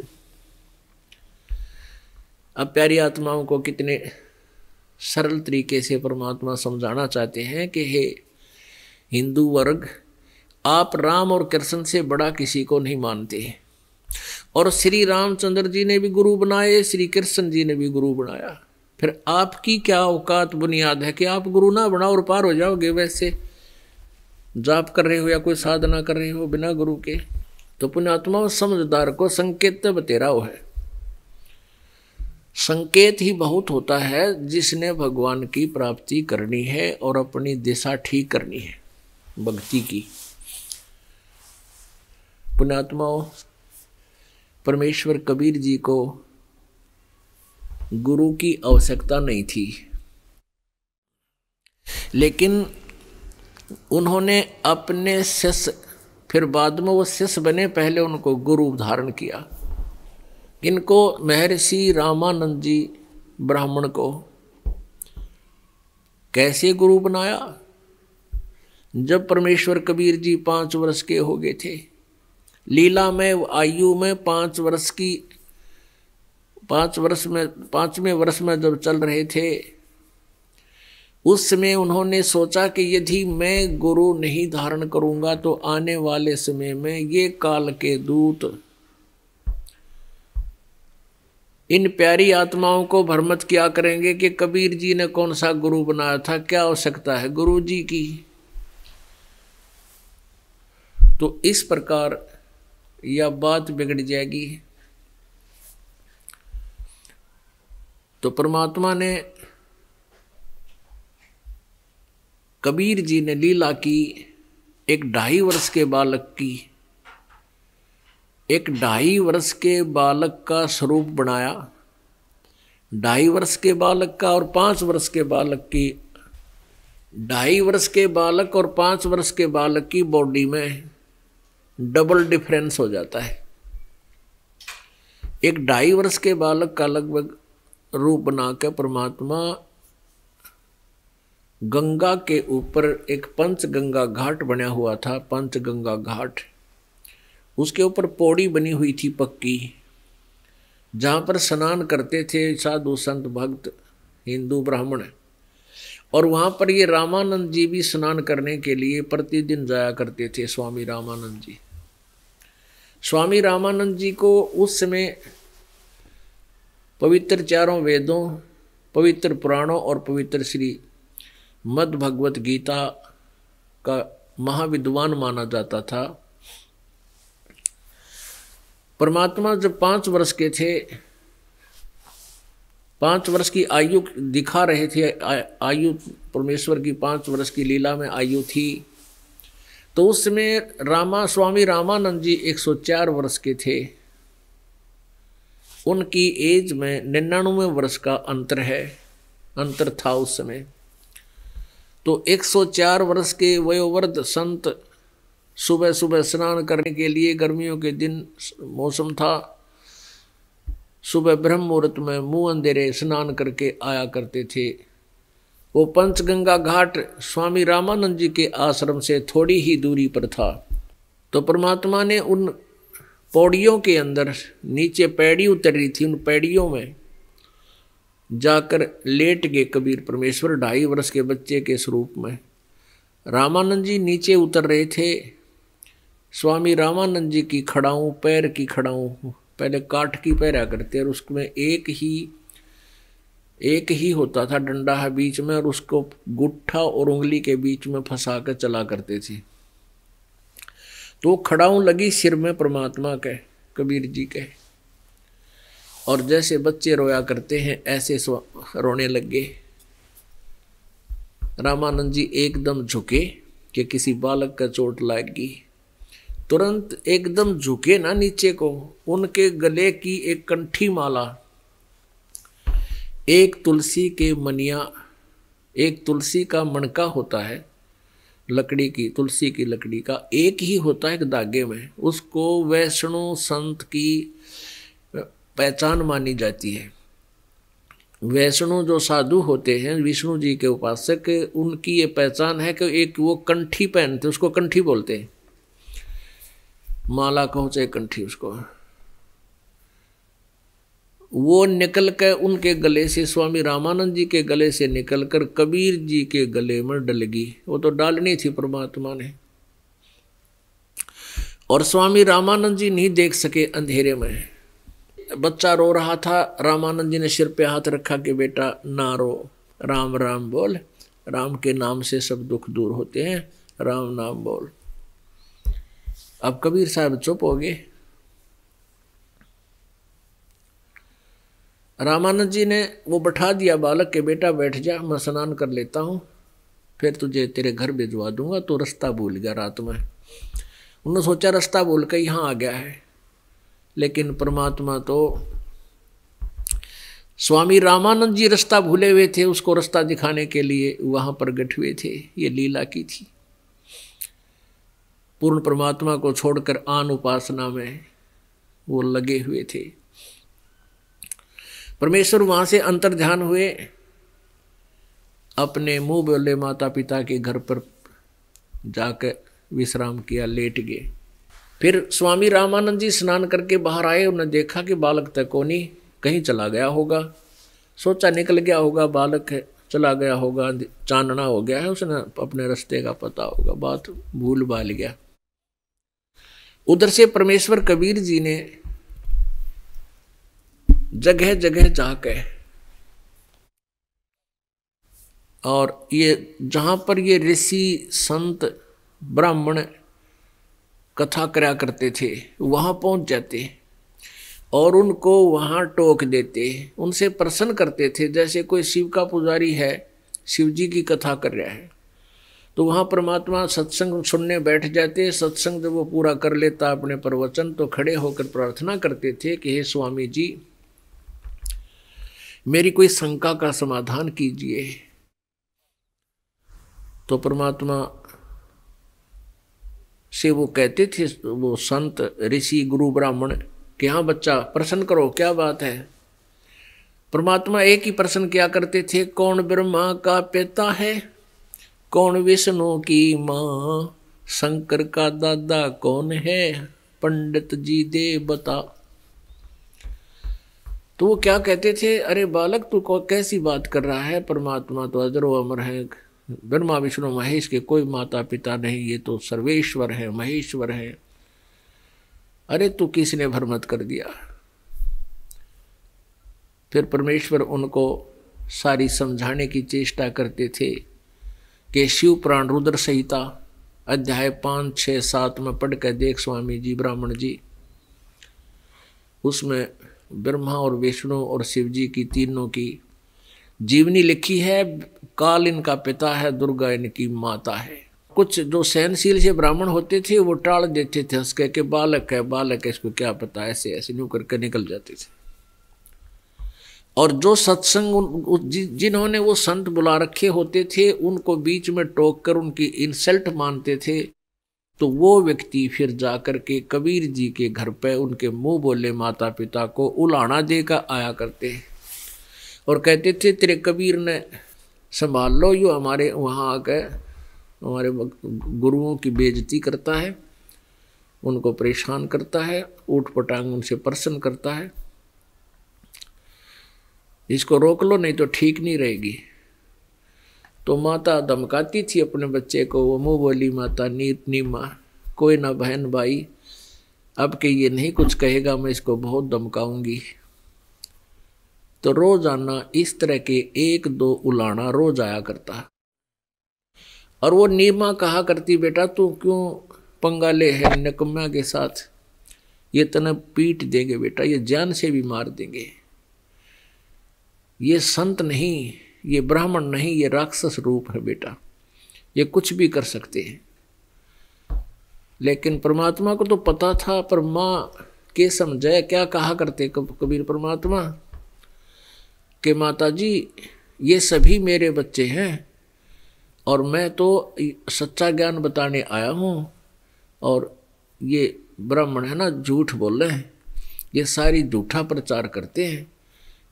अब प्यारी आत्माओं को कितने सरल तरीके से परमात्मा समझाना चाहते हैं कि हे हिंदू वर्ग आप राम और कृष्ण से बड़ा किसी को नहीं मानते हैं और श्री रामचंद्र जी ने भी गुरु बनाए श्री कृष्ण जी ने भी गुरु बनाया फिर आपकी क्या औकात बुनियाद है कि आप गुरु ना बनाओ और पार हो जाओगे वैसे जाप कर रहे हो या कोई साधना कर रहे हो बिना गुरु के तो पुण्यात्मा समझदार को संकेत बतेराव है संकेत ही बहुत होता है जिसने भगवान की प्राप्ति करनी है और अपनी दिशा ठीक करनी है भक्ति की पुणात्मा परमेश्वर कबीर जी को गुरु की आवश्यकता नहीं थी लेकिन उन्होंने अपने शिष्य फिर बाद में वो शिष्य बने पहले उनको गुरु धारण किया इनको महर्षि रामानंद जी ब्राह्मण को कैसे गुरु बनाया जब परमेश्वर कबीर जी पाँच वर्ष के हो गए थे लीला में आयु में पाँच वर्ष की पाँच वर्ष में पाँचवें वर्ष में जब चल रहे थे उस समय उन्होंने सोचा कि यदि मैं गुरु नहीं धारण करूंगा तो आने वाले समय में ये काल के दूत इन प्यारी आत्माओं को भ्रमित किया करेंगे कि कबीर जी ने कौन सा गुरु बनाया था क्या आवश्यकता है गुरु जी की तो इस प्रकार या बात बिगड़ जाएगी तो परमात्मा ने कबीर जी ने लीला की एक ढाई वर्ष के बालक की एक ढाई वर्ष के बालक का स्वरूप बनाया ढाई वर्ष के बालक का और पांच वर्ष के बालक की ढाई वर्ष के बालक और पांच वर्ष के बालक की बॉडी में डबल डिफरेंस हो जाता है एक ढाई वर्ष के बालक का लगभग रूप बनाकर परमात्मा गंगा के ऊपर एक पंच गंगा घाट बना हुआ था पंच गंगा घाट उसके ऊपर पौड़ी बनी हुई थी पक्की जहाँ पर स्नान करते थे साधु संत भक्त हिंदू ब्राह्मण और वहाँ पर ये रामानंद जी भी स्नान करने के लिए प्रतिदिन जाया करते थे स्वामी रामानंद जी स्वामी रामानंद जी को उस समय पवित्र चारों वेदों पवित्र पुराणों और पवित्र श्री मद भगवत गीता का महाविद्वान माना जाता था परमात्मा जब पाँच वर्ष के थे पाँच वर्ष की आयु दिखा रहे थे आयु परमेश्वर की पाँच वर्ष की लीला में आयु थी तो उस समय रामा स्वामी रामानंद जी 104 वर्ष के थे उनकी एज में निन्यानवे वर्ष का अंतर है अंतर था उस समय तो 104 वर्ष के वयोवृद्ध संत सुबह सुबह स्नान करने के लिए गर्मियों के दिन मौसम था सुबह ब्रह्म मुहूर्त में मुंह अंधेरे स्नान करके आया करते थे वो पंचगंगा घाट स्वामी रामानंद जी के आश्रम से थोड़ी ही दूरी पर था तो परमात्मा ने उन पौड़ियों के अंदर नीचे पैड़ी उतरी थी उन पैड़ियों में जाकर लेट गए कबीर परमेश्वर ढाई वर्ष के बच्चे के स्वरूप में रामानंद जी नीचे उतर रहे थे स्वामी रामानंद जी की खड़ाऊँ पैर की खड़ाऊँ पहले काठ की पैरा करते और उसमें एक ही एक ही होता था डंडा है बीच में और उसको गुट्ठा और उंगली के बीच में फंसा कर चला करते थे तो खड़ाऊ लगी सिर में परमात्मा के कबीर जी के और जैसे बच्चे रोया करते हैं ऐसे रोने लग गए रामानंद जी एकदम झुके कि किसी बालक का चोट लागी तुरंत एकदम झुके ना नीचे को उनके गले की एक कंठी माला एक तुलसी के मनिया एक तुलसी का मणका होता है लकड़ी की तुलसी की लकड़ी का एक ही होता है एक धागे में उसको वैष्णो संत की पहचान मानी जाती है वैष्णो जो साधु होते हैं विष्णु जी के उपासक उनकी ये पहचान है कि एक वो कंठी पहनते उसको कंठी बोलते हैं माला कहो चाहे कंठी उसको वो निकल कर उनके गले से स्वामी रामानंद जी के गले से निकल कर कबीर जी के गले में डल गई वो तो डालनी थी परमात्मा ने और स्वामी रामानंद जी नहीं देख सके अंधेरे में बच्चा रो रहा था रामानंद जी ने सिर पे हाथ रखा कि बेटा ना रो राम राम बोल राम के नाम से सब दुख दूर होते हैं राम नाम बोल अब कबीर साहब चुप हो गए रामानंद जी ने वो बैठा दिया बालक के बेटा बैठ जा मैं स्नान कर लेता हूँ फिर तुझे तेरे घर भिजवा दूंगा तो रास्ता भूल गया रात में उन्होंने सोचा रास्ता भूल के यहाँ आ गया है लेकिन परमात्मा तो स्वामी रामानंद जी रास्ता भूले हुए थे उसको रास्ता दिखाने के लिए वहाँ प्रगट हुए थे ये लीला की थी पूर्ण परमात्मा को छोड़कर आन उपासना में वो लगे हुए थे परमेश्वर वहां से अंतर ध्यान हुए अपने मुंह बोले माता पिता के घर पर जाकर विश्राम किया लेट गए फिर स्वामी रामानंद जी स्नान करके बाहर आए उन्होंने देखा कि बालक तकोनी तो कहीं चला गया होगा सोचा निकल गया होगा बालक है चला गया होगा चानना हो गया है उसने अपने रास्ते का पता होगा बात भूल भाल गया उधर से परमेश्वर कबीर जी ने जगह जगह जाके और ये जहाँ पर ये ऋषि संत ब्राह्मण कथा करा करते थे वहाँ पहुँच जाते और उनको वहाँ टोक देते उनसे प्रसन्न करते थे जैसे कोई शिव का पुजारी है शिव जी की कथा कर रहा है तो वहाँ परमात्मा सत्संग सुनने बैठ जाते सत्संग जब वो पूरा कर लेता अपने प्रवचन तो खड़े होकर प्रार्थना करते थे कि हे स्वामी जी मेरी कोई शंका का समाधान कीजिए तो परमात्मा से वो कहते थे वो संत ऋषि गुरु ब्राह्मण कि हाँ बच्चा प्रश्न करो क्या बात है परमात्मा एक ही प्रश्न क्या करते थे कौन ब्रह्मा का पिता है कौन विष्णु की माँ शंकर का दादा कौन है पंडित जी दे बता तो वो क्या कहते थे अरे बालक तू कैसी बात कर रहा है परमात्मा तो अजर व अमर है ब्रह्मा विष्णु महेश के कोई माता पिता नहीं ये तो सर्वेश्वर है महेश्वर है अरे तू किसने भ्रमत कर दिया फिर परमेश्वर उनको सारी समझाने की चेष्टा करते थे कि शिव प्राण रुद्र संहिता अध्याय पाँच छः सात में पढ़ कर देख स्वामी जी ब्राह्मण जी उसमें ब्रह्मा और विष्णु और शिव जी की तीनों की जीवनी लिखी है काल इनका पिता है दुर्गा इनकी माता है कुछ जो सहनशील से ब्राह्मण होते थे वो टाल देते थे हंस के बालक है बालक है इसको क्या पता ऐसे ऐसे यूँ करके निकल जाते थे और जो सत्संग जिन्होंने वो संत बुला रखे होते थे उनको बीच में टोक कर उनकी इंसल्ट मानते थे तो वो व्यक्ति फिर जाकर के कबीर जी के घर पे उनके मुंह बोले माता पिता को उलाना देकर आया करते और कहते थे तेरे कबीर ने संभाल लो यो हमारे वहाँ आकर हमारे गुरुओं की बेजती करता है उनको परेशान करता है ऊट पटांग उनसे प्रसन्न करता है इसको रोक लो नहीं तो ठीक नहीं रहेगी तो माता धमकाती थी अपने बच्चे को वो मुँह बोली माता नीत नीमा कोई ना बहन भाई अब के ये नहीं कुछ कहेगा मैं इसको बहुत धमकाऊंगी तो रोजाना इस तरह के एक दो उलाना रोज आया करता और वो नीमा कहा करती बेटा तू क्यों पंगा ले है नकम्मा के साथ ये तना पीट देंगे बेटा ये जान से भी मार देंगे ये संत नहीं ये ब्राह्मण नहीं ये राक्षस रूप है बेटा ये कुछ भी कर सकते हैं लेकिन परमात्मा को तो पता था पर माँ के समझे क्या कहा करते कबीर परमात्मा के माता जी ये सभी मेरे बच्चे हैं और मैं तो सच्चा ज्ञान बताने आया हूँ और ये ब्राह्मण है ना झूठ बोल रहे हैं ये सारी झूठा प्रचार करते हैं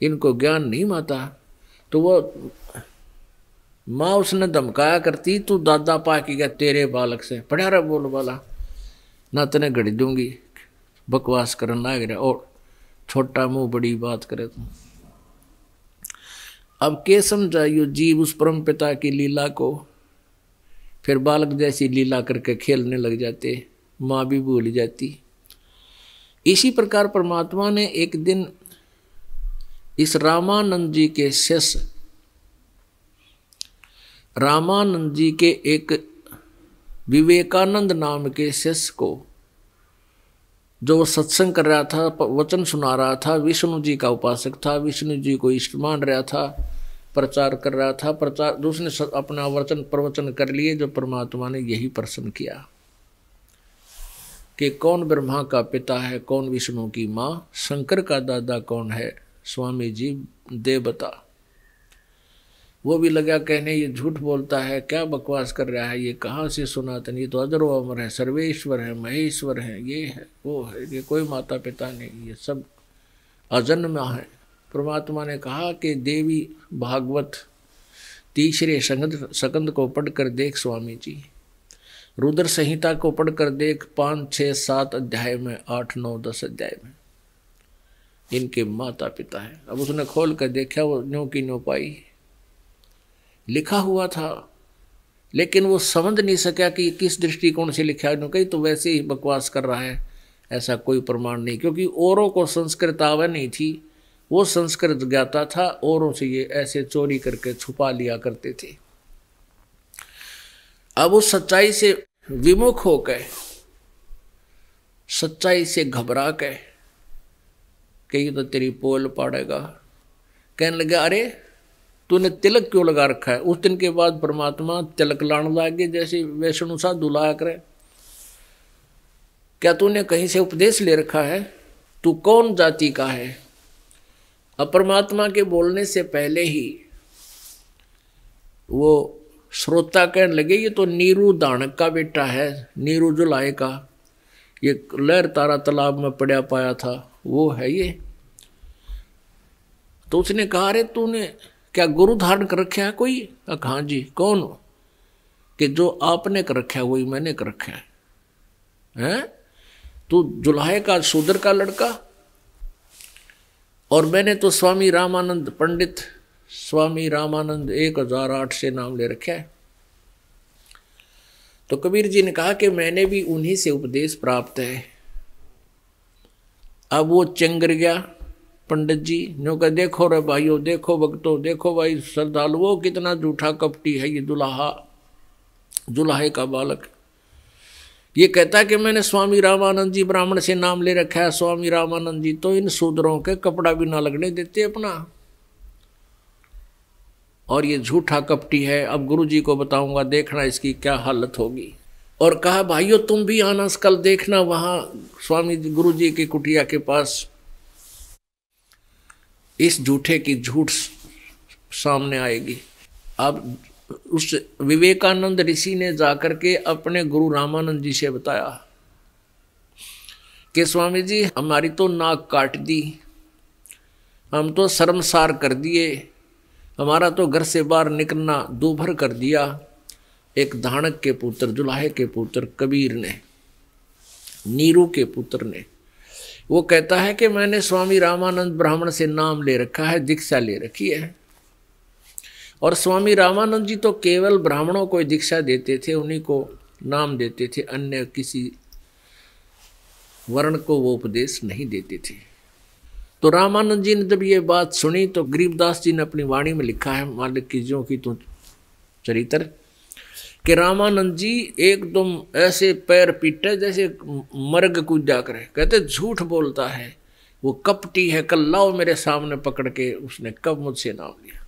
इनको ज्ञान नहीं माता तो वो माँ उसने धमकाया करती तू दादा पाकी गया तेरे बालक से पढ़ा रहा बोल वाला ना तेने घड़ी दूंगी बकवास करन लाग रहा और छोटा मुंह बड़ी बात करे तू अब के समझाइयो जीव उस परम पिता की लीला को फिर बालक जैसी लीला करके खेलने लग जाते माँ भी भूल जाती इसी प्रकार परमात्मा ने एक दिन इस रामानंद जी के शिष्य रामानंद जी के एक विवेकानंद नाम के शिष्य को जो सत्संग कर रहा था वचन सुना रहा था विष्णु जी का उपासक था विष्णु जी को इष्ट मान रहा था प्रचार कर रहा था प्रचार उसने अपना वचन प्रवचन कर लिए जो परमात्मा ने यही प्रश्न किया कि कौन ब्रह्मा का पिता है कौन विष्णु की माँ शंकर का दादा कौन है स्वामी जी देवता वो भी लगा कहने ये झूठ बोलता है क्या बकवास कर रहा है ये कहाँ से सुनातन ये तो अदरो अमर है सर्वेश्वर है महेश्वर है ये है वो है ये कोई माता पिता नहीं ये सब अजन्मा है परमात्मा ने कहा कि देवी भागवत तीसरे संगत सकंद को पढ़कर देख स्वामी जी रुद्र संहिता को पढ़कर देख पाँच छः सात अध्याय में आठ नौ दस अध्याय में इनके माता पिता हैं अब उसने खोल कर देखा वो नो की नो पाई लिखा हुआ था लेकिन वो समझ नहीं सका कि किस दृष्टिकोण से लिखा है कहीं तो वैसे ही बकवास कर रहा है ऐसा कोई प्रमाण नहीं क्योंकि औरों को संस्कृत आवा नहीं थी वो संस्कृत ज्ञाता था औरों से ये ऐसे चोरी करके छुपा लिया करते थे अब वो सच्चाई से विमुख हो गए सच्चाई से घबरा गए कहीं तो तेरी पोल पाड़ेगा कहने लगे अरे तूने तिलक क्यों लगा रखा है उस दिन के बाद परमात्मा तिलक लाने लागे जैसे वैष्णु साधु लाया करे क्या तूने कहीं से उपदेश ले रखा है तू कौन जाति का है अब परमात्मा के बोलने से पहले ही वो श्रोता कहने लगे ये तो नीरू दानक का बेटा है नीरू जुलाए का ये लहर तारा तालाब में पड़ा पाया था वो है ये तो उसने कहा अरे तूने क्या गुरु धारण कर रखे है कोई हाँ जी कौन हो कि जो आपने कर रखा है वही मैंने कर रखा है हैं तू जुलाहे का सूदर का लड़का और मैंने तो स्वामी रामानंद पंडित स्वामी रामानंद एक हजार आठ से नाम ले रखा है तो कबीर जी ने कहा कि मैंने भी उन्हीं से उपदेश प्राप्त है अब वो चंगर गया पंडित जी ने कहा देखो रे भाइयो देखो भक्तो देखो भाई श्रद्धालु वो कितना झूठा कपटी है ये दुल्हा दुल्हे का बालक ये कहता है कि मैंने स्वामी रामानंद जी ब्राह्मण से नाम ले रखा है स्वामी रामानंद जी तो इन सूदरों के कपड़ा भी ना लगने देते अपना और ये झूठा कपटी है अब गुरु जी को बताऊंगा देखना इसकी क्या हालत होगी और कहा भाइयों तुम भी आना कल देखना वहां स्वामी जी गुरु जी की कुटिया के पास इस झूठे की झूठ सामने आएगी अब उस विवेकानंद ऋषि ने जाकर के अपने गुरु रामानंद जी से बताया कि स्वामी जी हमारी तो नाक काट दी हम तो शर्मसार कर दिए हमारा तो घर से बाहर निकलना दूभर कर दिया एक धानक के पुत्र जुलाहे के पुत्र कबीर ने नीरू के पुत्र ने वो कहता है कि मैंने स्वामी रामानंद ब्राह्मण से नाम ले रखा है दीक्षा ले रखी है और स्वामी रामानंद जी तो केवल ब्राह्मणों को दीक्षा देते थे उन्हीं को नाम देते थे अन्य किसी वर्ण को वो उपदेश नहीं देते थे तो रामानंद जी ने जब ये बात सुनी तो गरीबदास जी ने अपनी वाणी में लिखा है मालिक की जो की तू चरित्र कि रामानंद जी एकदम ऐसे पैर पीटे जैसे मर्ग जा करे कहते झूठ बोलता है वो कपटी है कल लाओ मेरे सामने पकड़ के उसने कब मुझसे नाम लिया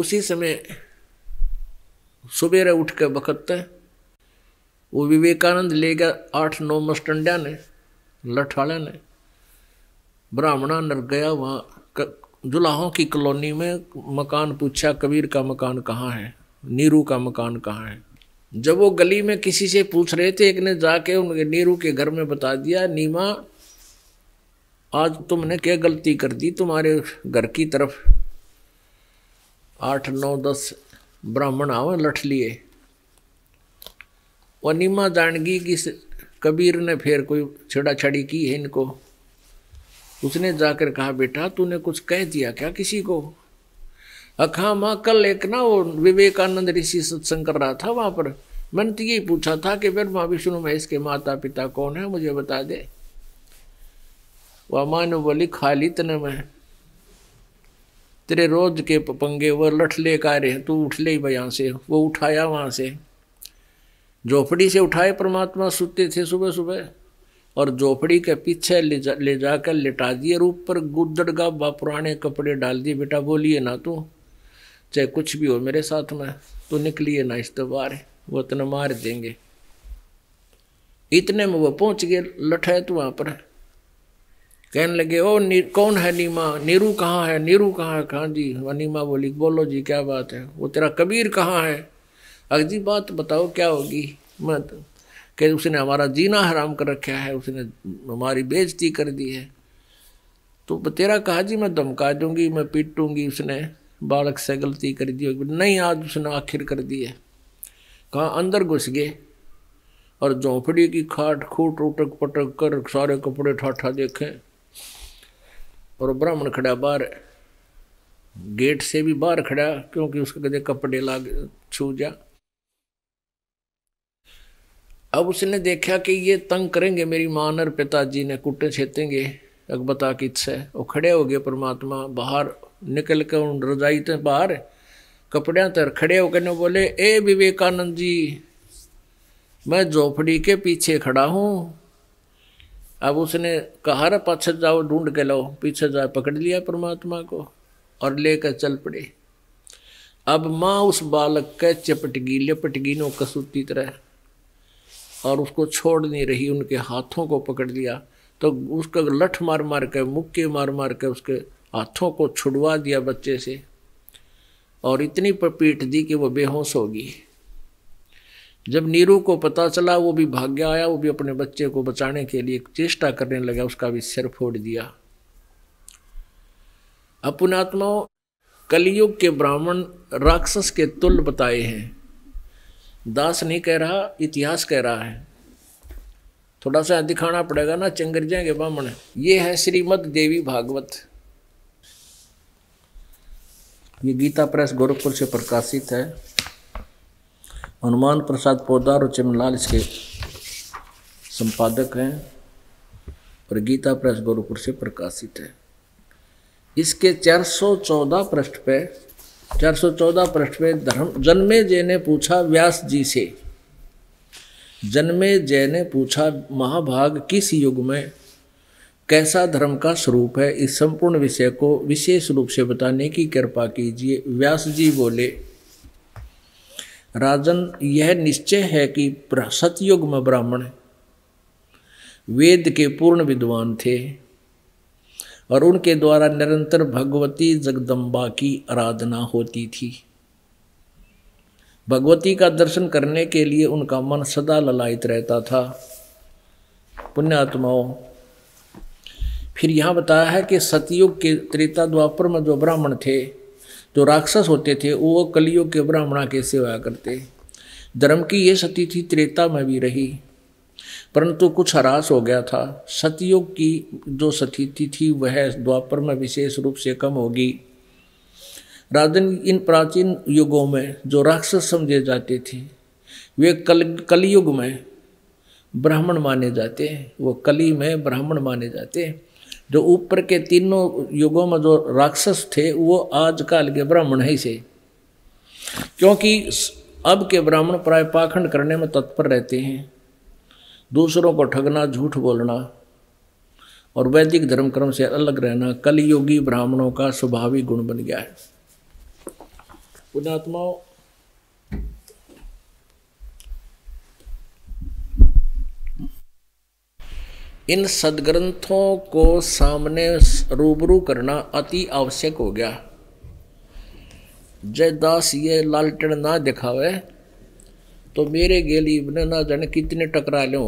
उसी समय सुबेरे उठ के वक्त वो विवेकानंद ले गया आठ नौ मस्टंडिया ने लठाले ने ब्राह्मणा नर गया वहाँ जुलाहों की कॉलोनी में मकान पूछा कबीर का मकान कहाँ है नीरू का मकान कहाँ है जब वो गली में किसी से पूछ रहे थे एक ने जाके उनके नीरू के घर में बता दिया नीमा आज तुमने क्या गलती कर दी तुम्हारे घर की तरफ आठ नौ दस ब्राह्मण आवे लठ लिए और नीमा जानगी कि कबीर ने फिर कोई छेड़ाछड़ी की है इनको उसने जाकर कहा बेटा तूने कुछ कह दिया क्या किसी को अखा माँ कल एक ना वो विवेकानंद ऋषि सत्संग कर रहा था वहाँ पर मैंने तो यही पूछा था कि ब्रह्मा विष्णु महेश के माता पिता कौन है मुझे बता दे वह मानो बोली खाली तन में तेरे रोज के पंगे वो लठ ले का रहे तू उठ ले भाई यहाँ से वो उठाया वहां से झोपड़ी से उठाए परमात्मा सुते थे सुबह सुबह और झोपड़ी के पीछे ले जा ले जाकर लिटा दिए और ऊपर गुदड़ का बा पुराने कपड़े डाल दिए बेटा बोलिए ना तू चाहे कुछ भी हो मेरे साथ में तो निकलिए ना इस बाहर वो इतना मार देंगे इतने में वो पहुंच गए लठैत वहां पर कहने लगे ओ नी, कौन है नीमा नीरू कहाँ है नीरू कहाँ है कहाँ जी वह नीमा बोली बोलो जी क्या बात है वो तेरा कबीर कहाँ है अगजी बात बताओ क्या होगी मैं कि उसने हमारा जीना हराम कर रखा है उसने हमारी बेजती कर दी है तो बतेरा कहा जी मैं धमका दूंगी मैं पीटूंगी उसने बालक से गलती कर दी होगी नहीं आज उसने आखिर कर दी है कहा अंदर घुस गए और झोंपड़ी की खाट खूट उटक पटक कर सारे कपड़े ठाठा देखें और ब्राह्मण खड़ा बाहर गेट से भी बाहर खड़ा क्योंकि उसके कदे कपड़े लाग छू जा अब उसने देखा कि ये तंग करेंगे मेरी माँ और पिताजी ने कुटे छेतेंगे अकबता कित से वो खड़े हो गए परमात्मा बाहर निकल के उन रजाई तो बाहर कपड़े तर खड़े होकर बोले ए विवेकानंद जी मैं झोपड़ी के पीछे खड़ा हूँ अब उसने कहा रहा पाछे जाओ ढूंढ के लाओ पीछे जाओ पकड़ लिया परमात्मा को और लेकर चल पड़े अब माँ उस बालक के चपटगी लपटगी नो कसूती तरह और उसको छोड़ नहीं रही उनके हाथों को पकड़ लिया तो उसका लठ मार मार के मुक्के मार मार के उसके हाथों को छुड़वा दिया बच्चे से और इतनी पीट दी कि वो बेहोश होगी जब नीरू को पता चला वो भी भाग्य आया वो भी अपने बच्चे को बचाने के लिए चेष्टा करने लगा उसका भी सिर फोड़ दिया अपुनात्मा कलयुग के ब्राह्मण राक्षस के तुल बताए हैं दास नहीं कह रहा इतिहास कह रहा है थोड़ा सा दिखाना पड़ेगा ना चंगर जाएंगे ब्राह्मण ये है श्रीमद देवी भागवत ये गीता प्रेस गोरखपुर से प्रकाशित है हनुमान प्रसाद पोदार और चिमलाल इसके संपादक हैं और गीता प्रेस गोरखपुर से प्रकाशित है इसके 414 पृष्ठ पे चार सौ चौदह पृष्ठ में धर्म जन्मे जय ने पूछा व्यास जी से जन्मे जय ने पूछा महाभाग किस युग में कैसा धर्म का स्वरूप है इस संपूर्ण विषय को विशेष रूप से बताने की कृपा कीजिए व्यास जी बोले राजन यह निश्चय है कि सतयुग में ब्राह्मण वेद के पूर्ण विद्वान थे और उनके द्वारा निरंतर भगवती जगदम्बा की आराधना होती थी भगवती का दर्शन करने के लिए उनका मन सदा ललायित रहता था पुण्यात्माओं फिर यहाँ बताया है कि सतयुग के त्रेता द्वापर में जो ब्राह्मण थे जो राक्षस होते थे वो कलियुग के ब्राह्मणा के सेवा करते धर्म की ये सती थी त्रेता में भी रही परंतु कुछ हरास हो गया था सतयुग की जो सतीथि थी वह द्वापर में विशेष रूप से कम होगी राजन इन प्राचीन युगों में जो राक्षस समझे जाते थे वे कल कलयुग में ब्राह्मण माने जाते हैं वो कली में ब्राह्मण माने जाते हैं जो ऊपर के तीनों युगों में जो राक्षस थे वो आजकल के ब्राह्मण ही से क्योंकि अब के ब्राह्मण प्राय पाखंड करने में तत्पर रहते हैं दूसरों को ठगना झूठ बोलना और वैदिक धर्म क्रम से अलग रहना कलयोगी ब्राह्मणों का स्वभावी गुण बन गया है पुण्यात्माओं इन सदग्रंथों को सामने रूबरू करना अति आवश्यक हो गया जयदास ये लालटेन ना दिखावे तो मेरे गेली ना जाने कितने टकरा लो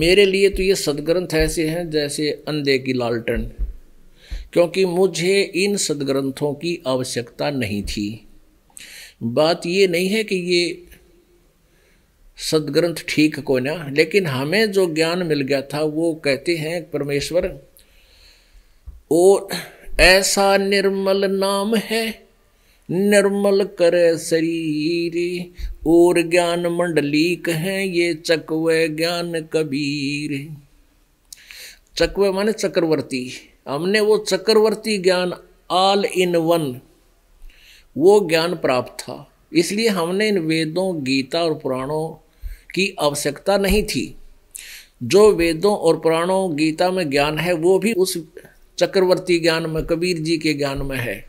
मेरे लिए तो ये सदग्रंथ ऐसे हैं जैसे अंधे की लालटन क्योंकि मुझे इन सदग्रंथों की आवश्यकता नहीं थी बात ये नहीं है कि ये सदग्रंथ ठीक को ना लेकिन हमें जो ज्ञान मिल गया था वो कहते हैं परमेश्वर और ऐसा निर्मल नाम है निर्मल करे शरीर और ज्ञान मंडलीक है ये चकवे ज्ञान कबीर चकवे माने चक्रवर्ती हमने वो चक्रवर्ती ज्ञान ऑल इन वन वो ज्ञान प्राप्त था इसलिए हमने इन वेदों गीता और पुराणों की आवश्यकता नहीं थी जो वेदों और पुराणों गीता में ज्ञान है वो भी उस चक्रवर्ती ज्ञान में कबीर जी के ज्ञान में है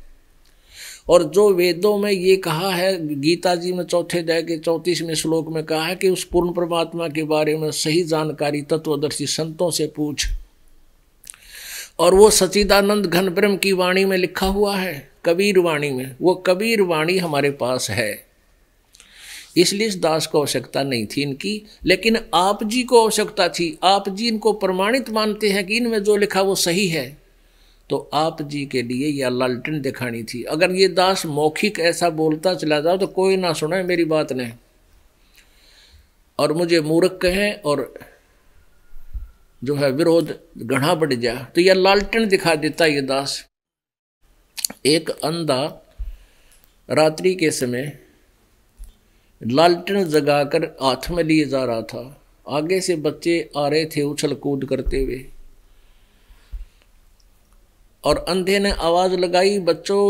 और जो वेदों में ये कहा है गीता जी में चौथे अध्याय के चौंतीसवें श्लोक में कहा है कि उस पूर्ण परमात्मा के बारे में सही जानकारी तत्वदर्शी संतों से पूछ और वो सचिदानंद घन ब्रह्म की वाणी में लिखा हुआ है कबीर वाणी में वो कबीर वाणी हमारे पास है इसलिए इस दास को आवश्यकता नहीं थी इनकी लेकिन आप जी को आवश्यकता थी आप जी इनको प्रमाणित मानते हैं कि इनमें जो लिखा वो सही है तो आप जी के लिए यह लालटन दिखानी थी अगर ये दास मौखिक ऐसा बोलता चला जाओ तो कोई ना सुना मेरी बात ने और मुझे मूर्ख कहें और जो है विरोध गढ़ा बढ़ जाए तो यह लालटन दिखा देता ये दास एक अंधा रात्रि के समय लालटन जगाकर हाथ में लिए जा रहा था आगे से बच्चे आ रहे थे उछल कूद करते हुए और अंधे ने आवाज़ लगाई बच्चों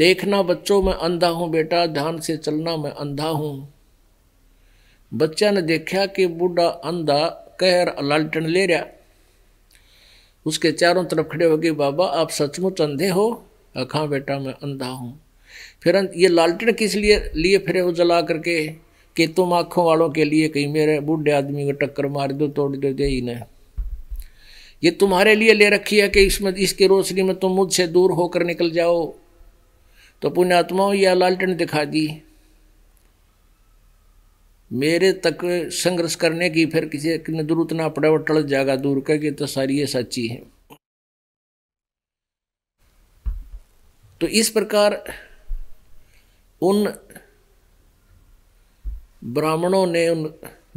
देखना बच्चों मैं अंधा हूँ बेटा ध्यान से चलना मैं अंधा हूँ बच्चा ने देखा कि बूढ़ा अंधा कहर लालटन ले रहा उसके चारों तरफ खड़े हो गए बाबा आप सचमुच अंधे हो अखा हाँ बेटा मैं अंधा हूँ फिर अं-, ये लालटन किस लिए लिए फिर वो जला करके कि तुम आंखों वालों के लिए कहीं मेरे बूढ़े आदमी को टक्कर मार दो तोड़ दो दे ही नहीं ये तुम्हारे लिए ले रखी है कि इसमें इसकी रोशनी में तुम मुझसे दूर होकर निकल जाओ तो पुण्यात्माओं यह लालटन दिखा दी मेरे तक संघर्ष करने की फिर किसी ने दूर उतना पड़े और टल जाएगा दूर करके तो सारी ये सच्ची है तो इस प्रकार उन ब्राह्मणों ने उन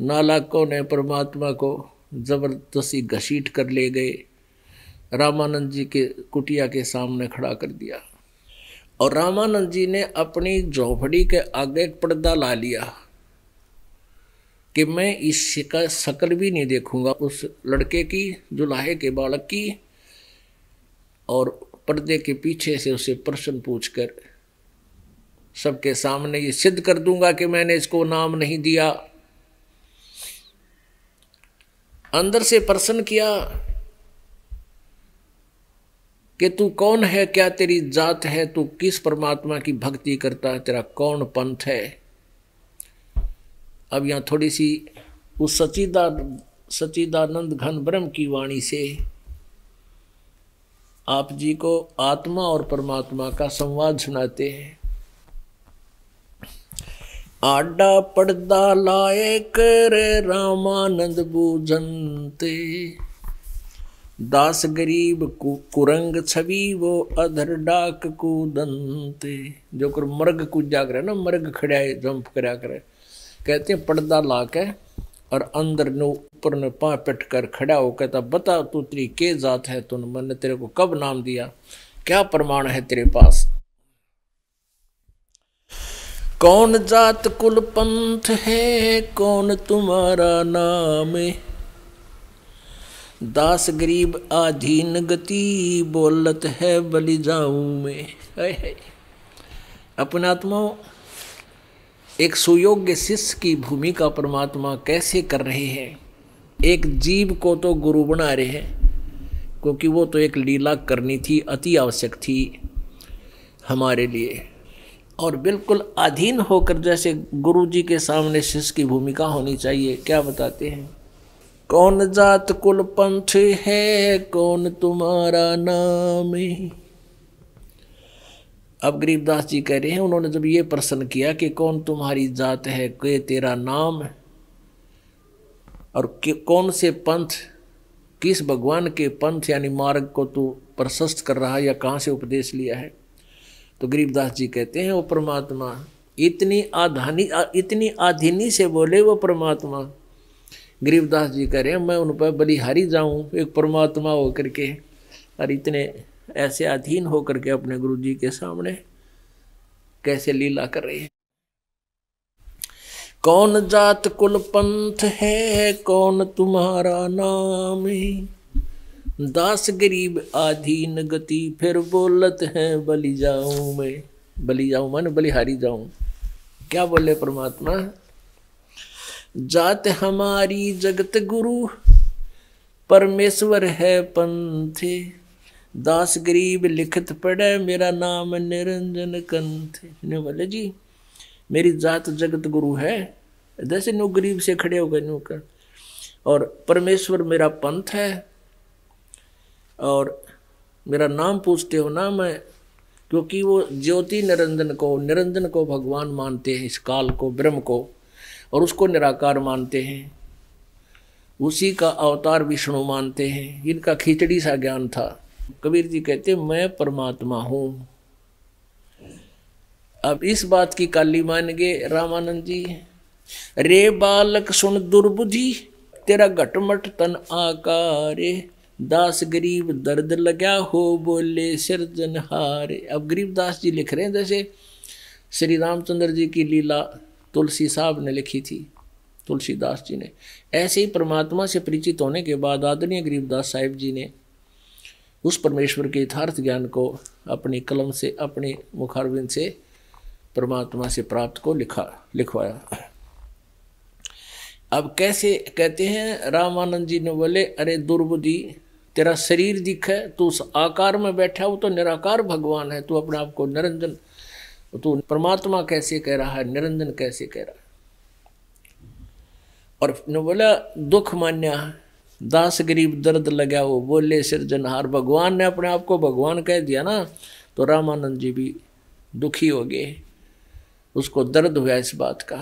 नालाकों ने परमात्मा को ज़बरदस्ती घसीट कर ले गए रामानंद जी के कुटिया के सामने खड़ा कर दिया और रामानंद जी ने अपनी झोपड़ी के आगे एक पर्दा ला लिया कि मैं इस का शक्ल भी नहीं देखूंगा उस लड़के की जुलाहे के बालक की और पर्दे के पीछे से उसे प्रश्न पूछकर सबके सामने ये सिद्ध कर दूंगा कि मैंने इसको नाम नहीं दिया अंदर से प्रश्न किया कि तू कौन है क्या तेरी जात है तू किस परमात्मा की भक्ति करता है तेरा कौन पंथ है अब यहाँ थोड़ी सी उस सचिदा सचिदानंद घन ब्रह्म की वाणी से आप जी को आत्मा और परमात्मा का संवाद सुनाते हैं आडा पड़दा लाए कर रामानंद बूझनते दास गरीब कु, कुरंग छवि वो अधर डाक कूदनते जो कर मर्ग कूदा करे ना मर्ग खड़ा जंप करा करे कहते हैं पर्दा ला के और अंदर न ऊपर ने पाँ पट कर खड़ा हो कहता बता तू तेरी के जात है तूने मैंने तेरे को कब नाम दिया क्या प्रमाण है तेरे पास कौन जात कुल पंथ है कौन तुम्हारा नाम है दास गरीब आधीन गति बोलत है बलि जाऊं में है, है। अपने आत्माओं एक सुयोग्य शिष्य की भूमिका परमात्मा कैसे कर रहे हैं एक जीव को तो गुरु बना रहे हैं क्योंकि वो तो एक लीला करनी थी अति आवश्यक थी हमारे लिए और बिल्कुल अधीन होकर जैसे गुरु जी के सामने शिष्य की भूमिका होनी चाहिए क्या बताते हैं कौन जात कुल पंथ है कौन तुम्हारा नाम है अब गरीबदास जी कह रहे हैं उन्होंने जब ये प्रश्न किया कि कौन तुम्हारी जात है के तेरा नाम है और कौन से पंथ किस भगवान के पंथ यानी मार्ग को तू प्रशस्त कर रहा है या कहाँ से उपदेश लिया है तो गरीबदास जी कहते हैं वो परमात्मा इतनी आधानी इतनी आधीनी से बोले वो परमात्मा गरीबदास जी कह रहे हैं मैं उन पर बलिहारी जाऊँ एक परमात्मा हो करके और इतने ऐसे अधीन हो करके अपने गुरु जी के सामने कैसे लीला कर रहे हैं कौन जात कुल पंथ है कौन तुम्हारा नाम ही दास गरीब आधीन गति फिर बोलत है बलि जाऊं मैं बलि जाऊं मन बलिहारी जाऊं क्या बोले परमात्मा जात हमारी जगत गुरु परमेश्वर है पंथ दास गरीब लिखत पढ़े मेरा नाम निरंजन कंथ ने बोले जी मेरी जात जगत गुरु है जैसे नु गरीब से खड़े हो गए नो कर और परमेश्वर मेरा पंथ है और मेरा नाम पूछते हो ना मैं क्योंकि वो ज्योति निरंजन को निरंजन को भगवान मानते हैं इस काल को ब्रह्म को और उसको निराकार मानते हैं उसी का अवतार विष्णु मानते हैं इनका खिचड़ी सा ज्ञान था कबीर जी कहते मैं परमात्मा हूँ अब इस बात की काली गए रामानंद जी रे बालक सुन दुर्बुद्धि तेरा घटमट तन आकारे दास गरीब दर्द लग्या हो बोले जनहारे अब गरीबदास जी लिख रहे हैं जैसे श्री रामचंद्र जी की लीला तुलसी साहब ने लिखी थी तुलसीदास जी ने ऐसे ही परमात्मा से परिचित होने के बाद आदरणीय गरीबदास साहिब जी ने उस परमेश्वर के यथार्थ ज्ञान को अपनी कलम से अपने मुखारविंद से परमात्मा से प्राप्त को लिखा लिखवाया अब कैसे कहते हैं रामानंद जी ने बोले अरे दुर्बुद्धि तेरा शरीर दिखे तू उस आकार में बैठा वो तो निराकार भगवान है तू अपने आप को निरंजन तू परमात्मा कैसे कह रहा है निरंजन कैसे कह रहा है और बोला दुख मान्या दास गरीब दर्द लगे वो बोले सृजनहार भगवान ने अपने आप को भगवान कह दिया ना तो रामानंद जी भी दुखी हो गए उसको दर्द हुआ इस बात का